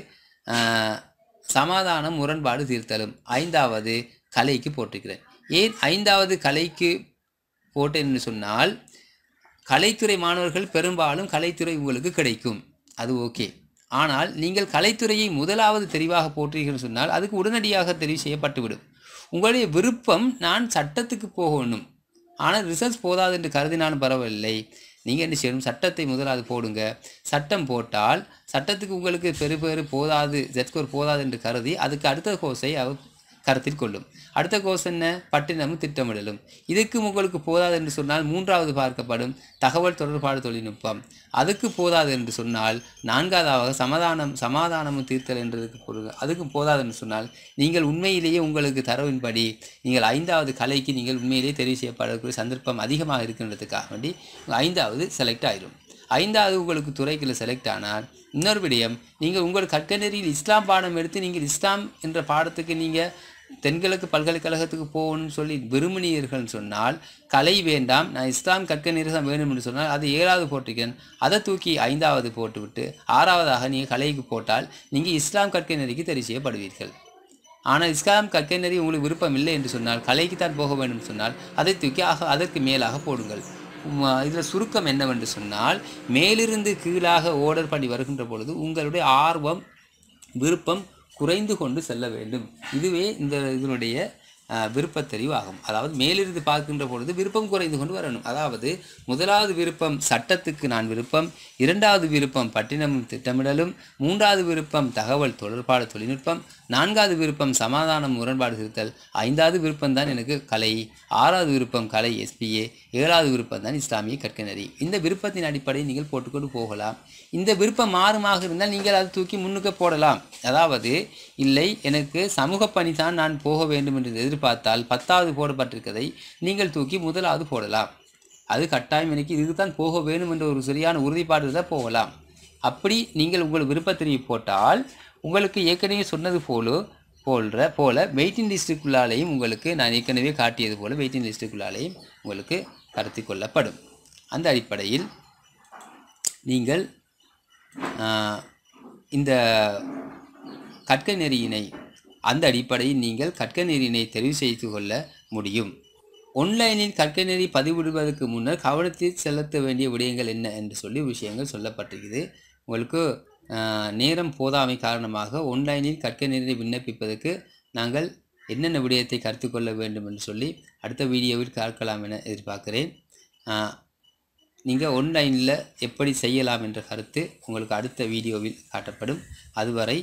சமாதானம் முரண்பாடு தீர்த்தலும் ஐந்தாவது கலைக்கு போட்டிருக்கிறேன் ஏன் ஐந்தாவது கலைக்கு போட்டேன் சொன்னால் கலைத்துறை மாணவர்கள் பெரும்பாலும் கலைத்துறை உங்களுக்கு கிடைக்கும் அது ஓகே ஆனால் நீங்கள் கலைத்துறையை முதலாவது தெரிவாக போற்றீர்கள் சொன்னால் அதுக்கு உடனடியாக தெரிவு செய்யப்பட்டுவிடும் உங்களுடைய விருப்பம் நான் சட்டத்துக்கு போகணும் ஆனால் ரிசல்ட்ஸ் போதாது என்று கருதினாலும் பரவாயில்லை நீங்கள் என்ன செய்யணும் சட்டத்தை முதலாவது போடுங்க சட்டம் போட்டால் சட்டத்துக்கு உங்களுக்கு பெரு பெரு போதாது ஜெட்கோர் போதாது என்று கருதி அதுக்கு அடுத்த கோர்ஸை அவர் கருத்தில் கொள்ளும் அடுத்த கோர்ஸ் என்ன பட்டினமும் திட்டமிடலும் இதுக்கும் உங்களுக்கு போதாது என்று சொன்னால் மூன்றாவது பார்க்கப்படும் தகவல் தொடர்பாடு தொழில்நுட்பம் அதுக்கு போதாது என்று சொன்னால் நான்காவதாக சமாதானம் சமாதானமும் தீர்த்தல் என்றதுக்கு பொருள் அதுக்கும் போதாது என்று சொன்னால் நீங்கள் உண்மையிலேயே உங்களுக்கு தரவின்படி நீங்கள் ஐந்தாவது கலைக்கு நீங்கள் உண்மையிலேயே தெரிவு செய்யப்படக்கூடிய சந்தர்ப்பம் அதிகமாக இருக்கின்றதுக்காக வேண்டி ஐந்தாவது செலக்ட் ஆயிடும் ஐந்தாவது உங்களுக்கு துறைக்குள்ள செலக்ட் ஆனால் இன்னொரு விடயம் நீங்கள் உங்கள் கற்க இஸ்லாம் பாடம் எடுத்து நீங்கள் இஸ்லாம் என்ற பாடத்துக்கு நீங்கள் தென்கிழக்கு பல்கலைக்கழகத்துக்கு போகணும்னு சொல்லி விரும்பினீர்கள் சொன்னால் கலை வேண்டாம் நான் இஸ்லாம் கற்க நிறுத்தம் வேணும்னு சொன்னால் அது ஏழாவது போட்டிருக்கேன் அதை தூக்கி ஐந்தாவது போட்டுவிட்டு ஆறாவதாக நீங்கள் கலைக்கு போட்டால் நீங்கள் இஸ்லாம் கற்க நெறிக்கு செய்யப்படுவீர்கள் ஆனால் இஸ்லாம் கற்க நெறி உங்களுக்கு விருப்பம் இல்லை என்று சொன்னால் கலைக்கு தான் போக வேண்டும் சொன்னால் அதை தூக்கி ஆக அதற்கு மேலாக போடுங்கள் இதில் சுருக்கம் என்னவென்று சொன்னால் மேலிருந்து கீழாக ஓர்டர் பண்ணி வருகின்ற பொழுது உங்களுடைய ஆர்வம் விருப்பம் குறைந்து கொண்டு செல்ல வேண்டும் இதுவே இந்த இதனுடைய விருப்பத்தெளிவு ஆகும் அதாவது மேலிருந்து பார்க்கின்ற பொழுது விருப்பம் குறைந்து கொண்டு வரணும் அதாவது முதலாவது விருப்பம் சட்டத்துக்கு நான் விருப்பம் இரண்டாவது விருப்பம் பட்டினமும் திட்டமிடலும் மூன்றாவது விருப்பம் தகவல் தொடர்பாடு தொழில்நுட்பம் நான்காவது விருப்பம் சமாதானம் முரண்பாடு திருத்தல் ஐந்தாவது விருப்பம் தான் எனக்கு கலை ஆறாவது விருப்பம் கலை எஸ்பிஏ ஏழாவது விருப்பம் தான் இஸ்லாமிய கற்க நெறி இந்த விருப்பத்தின் அடிப்படையில் நீங்கள் போட்டுக்கொண்டு போகலாம் இந்த விருப்பம் மாறுமாக இருந்தால் நீங்கள் அதை தூக்கி முன்னுக்கு போடலாம் அதாவது இல்லை எனக்கு சமூக பணி தான் நான் போக வேண்டும் என்று எதிர்ப்பு பார்த்தால் பத்தாவது போடப்பட்டிருக்கதை நீங்கள் தூக்கி முதலாவது போடலாம் அது கட்டாயம் எனக்கு இதுக்கு தான் போக வேணும் என்ற ஒரு சரியான உறுதிப்பாடு தான் போகலாம் அப்படி நீங்கள் உங்கள் விருப்பத்திற்கு போட்டால் உங்களுக்கு ஏற்கனவே சொன்னது போல போல்ற போல வெயிட்டிங் லிஸ்ட்டுக்குள்ளாலேயும் உங்களுக்கு நான் ஏற்கனவே காட்டியது போல வெயிட்டிங் லிஸ்ட்டுக்குள்ளாலேயும் உங்களுக்கு கருத்து கொள்ளப்படும் அந்த அடிப்படையில் நீங்கள் இந்த கற்கை நெறியினை அந்த அடிப்படையில் நீங்கள் கற்க நெறியினை தெரிவு செய்து கொள்ள முடியும் ஒன்லைனில் கற்க நெறி பதிவிடுவதற்கு முன்னர் கவனத்தில் செலுத்த வேண்டிய விடயங்கள் என்ன என்று சொல்லி விஷயங்கள் சொல்லப்பட்டிருக்குது உங்களுக்கு நேரம் போதாமை காரணமாக ஒன்லைனில் கற்க நெறி விண்ணப்பிப்பதற்கு நாங்கள் என்னென்ன விடயத்தை கற்றுக்கொள்ள வேண்டும் என்று சொல்லி அடுத்த வீடியோவில் கற்கலாம் என எதிர்பார்க்கிறேன் நீங்கள் ஒன்லைனில் எப்படி செய்யலாம் என்ற கருத்து உங்களுக்கு அடுத்த வீடியோவில் காட்டப்படும் அதுவரை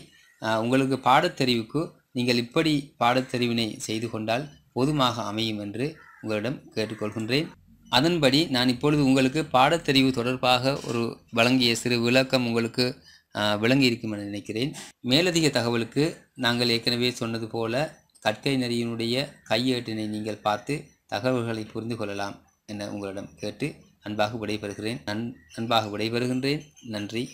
உங்களுக்கு பாடத்தெரிவுக்கு நீங்கள் இப்படி பாடத்தறிவினை செய்து கொண்டால் போதுமாக அமையும் என்று உங்களிடம் கேட்டுக்கொள்கின்றேன் அதன்படி நான் இப்பொழுது உங்களுக்கு பாடத்தறிவு தொடர்பாக ஒரு வழங்கிய சிறு விளக்கம் உங்களுக்கு விளங்கி இருக்கும் என நினைக்கிறேன் மேலதிக தகவலுக்கு நாங்கள் ஏற்கனவே சொன்னது போல கற்கை நெறியினுடைய கையேட்டினை நீங்கள் பார்த்து தகவல்களை புரிந்து கொள்ளலாம் என உங்களிடம் கேட்டு அன்பாக விடைபெறுகிறேன் நன் அன்பாக விடைபெறுகின்றேன் நன்றி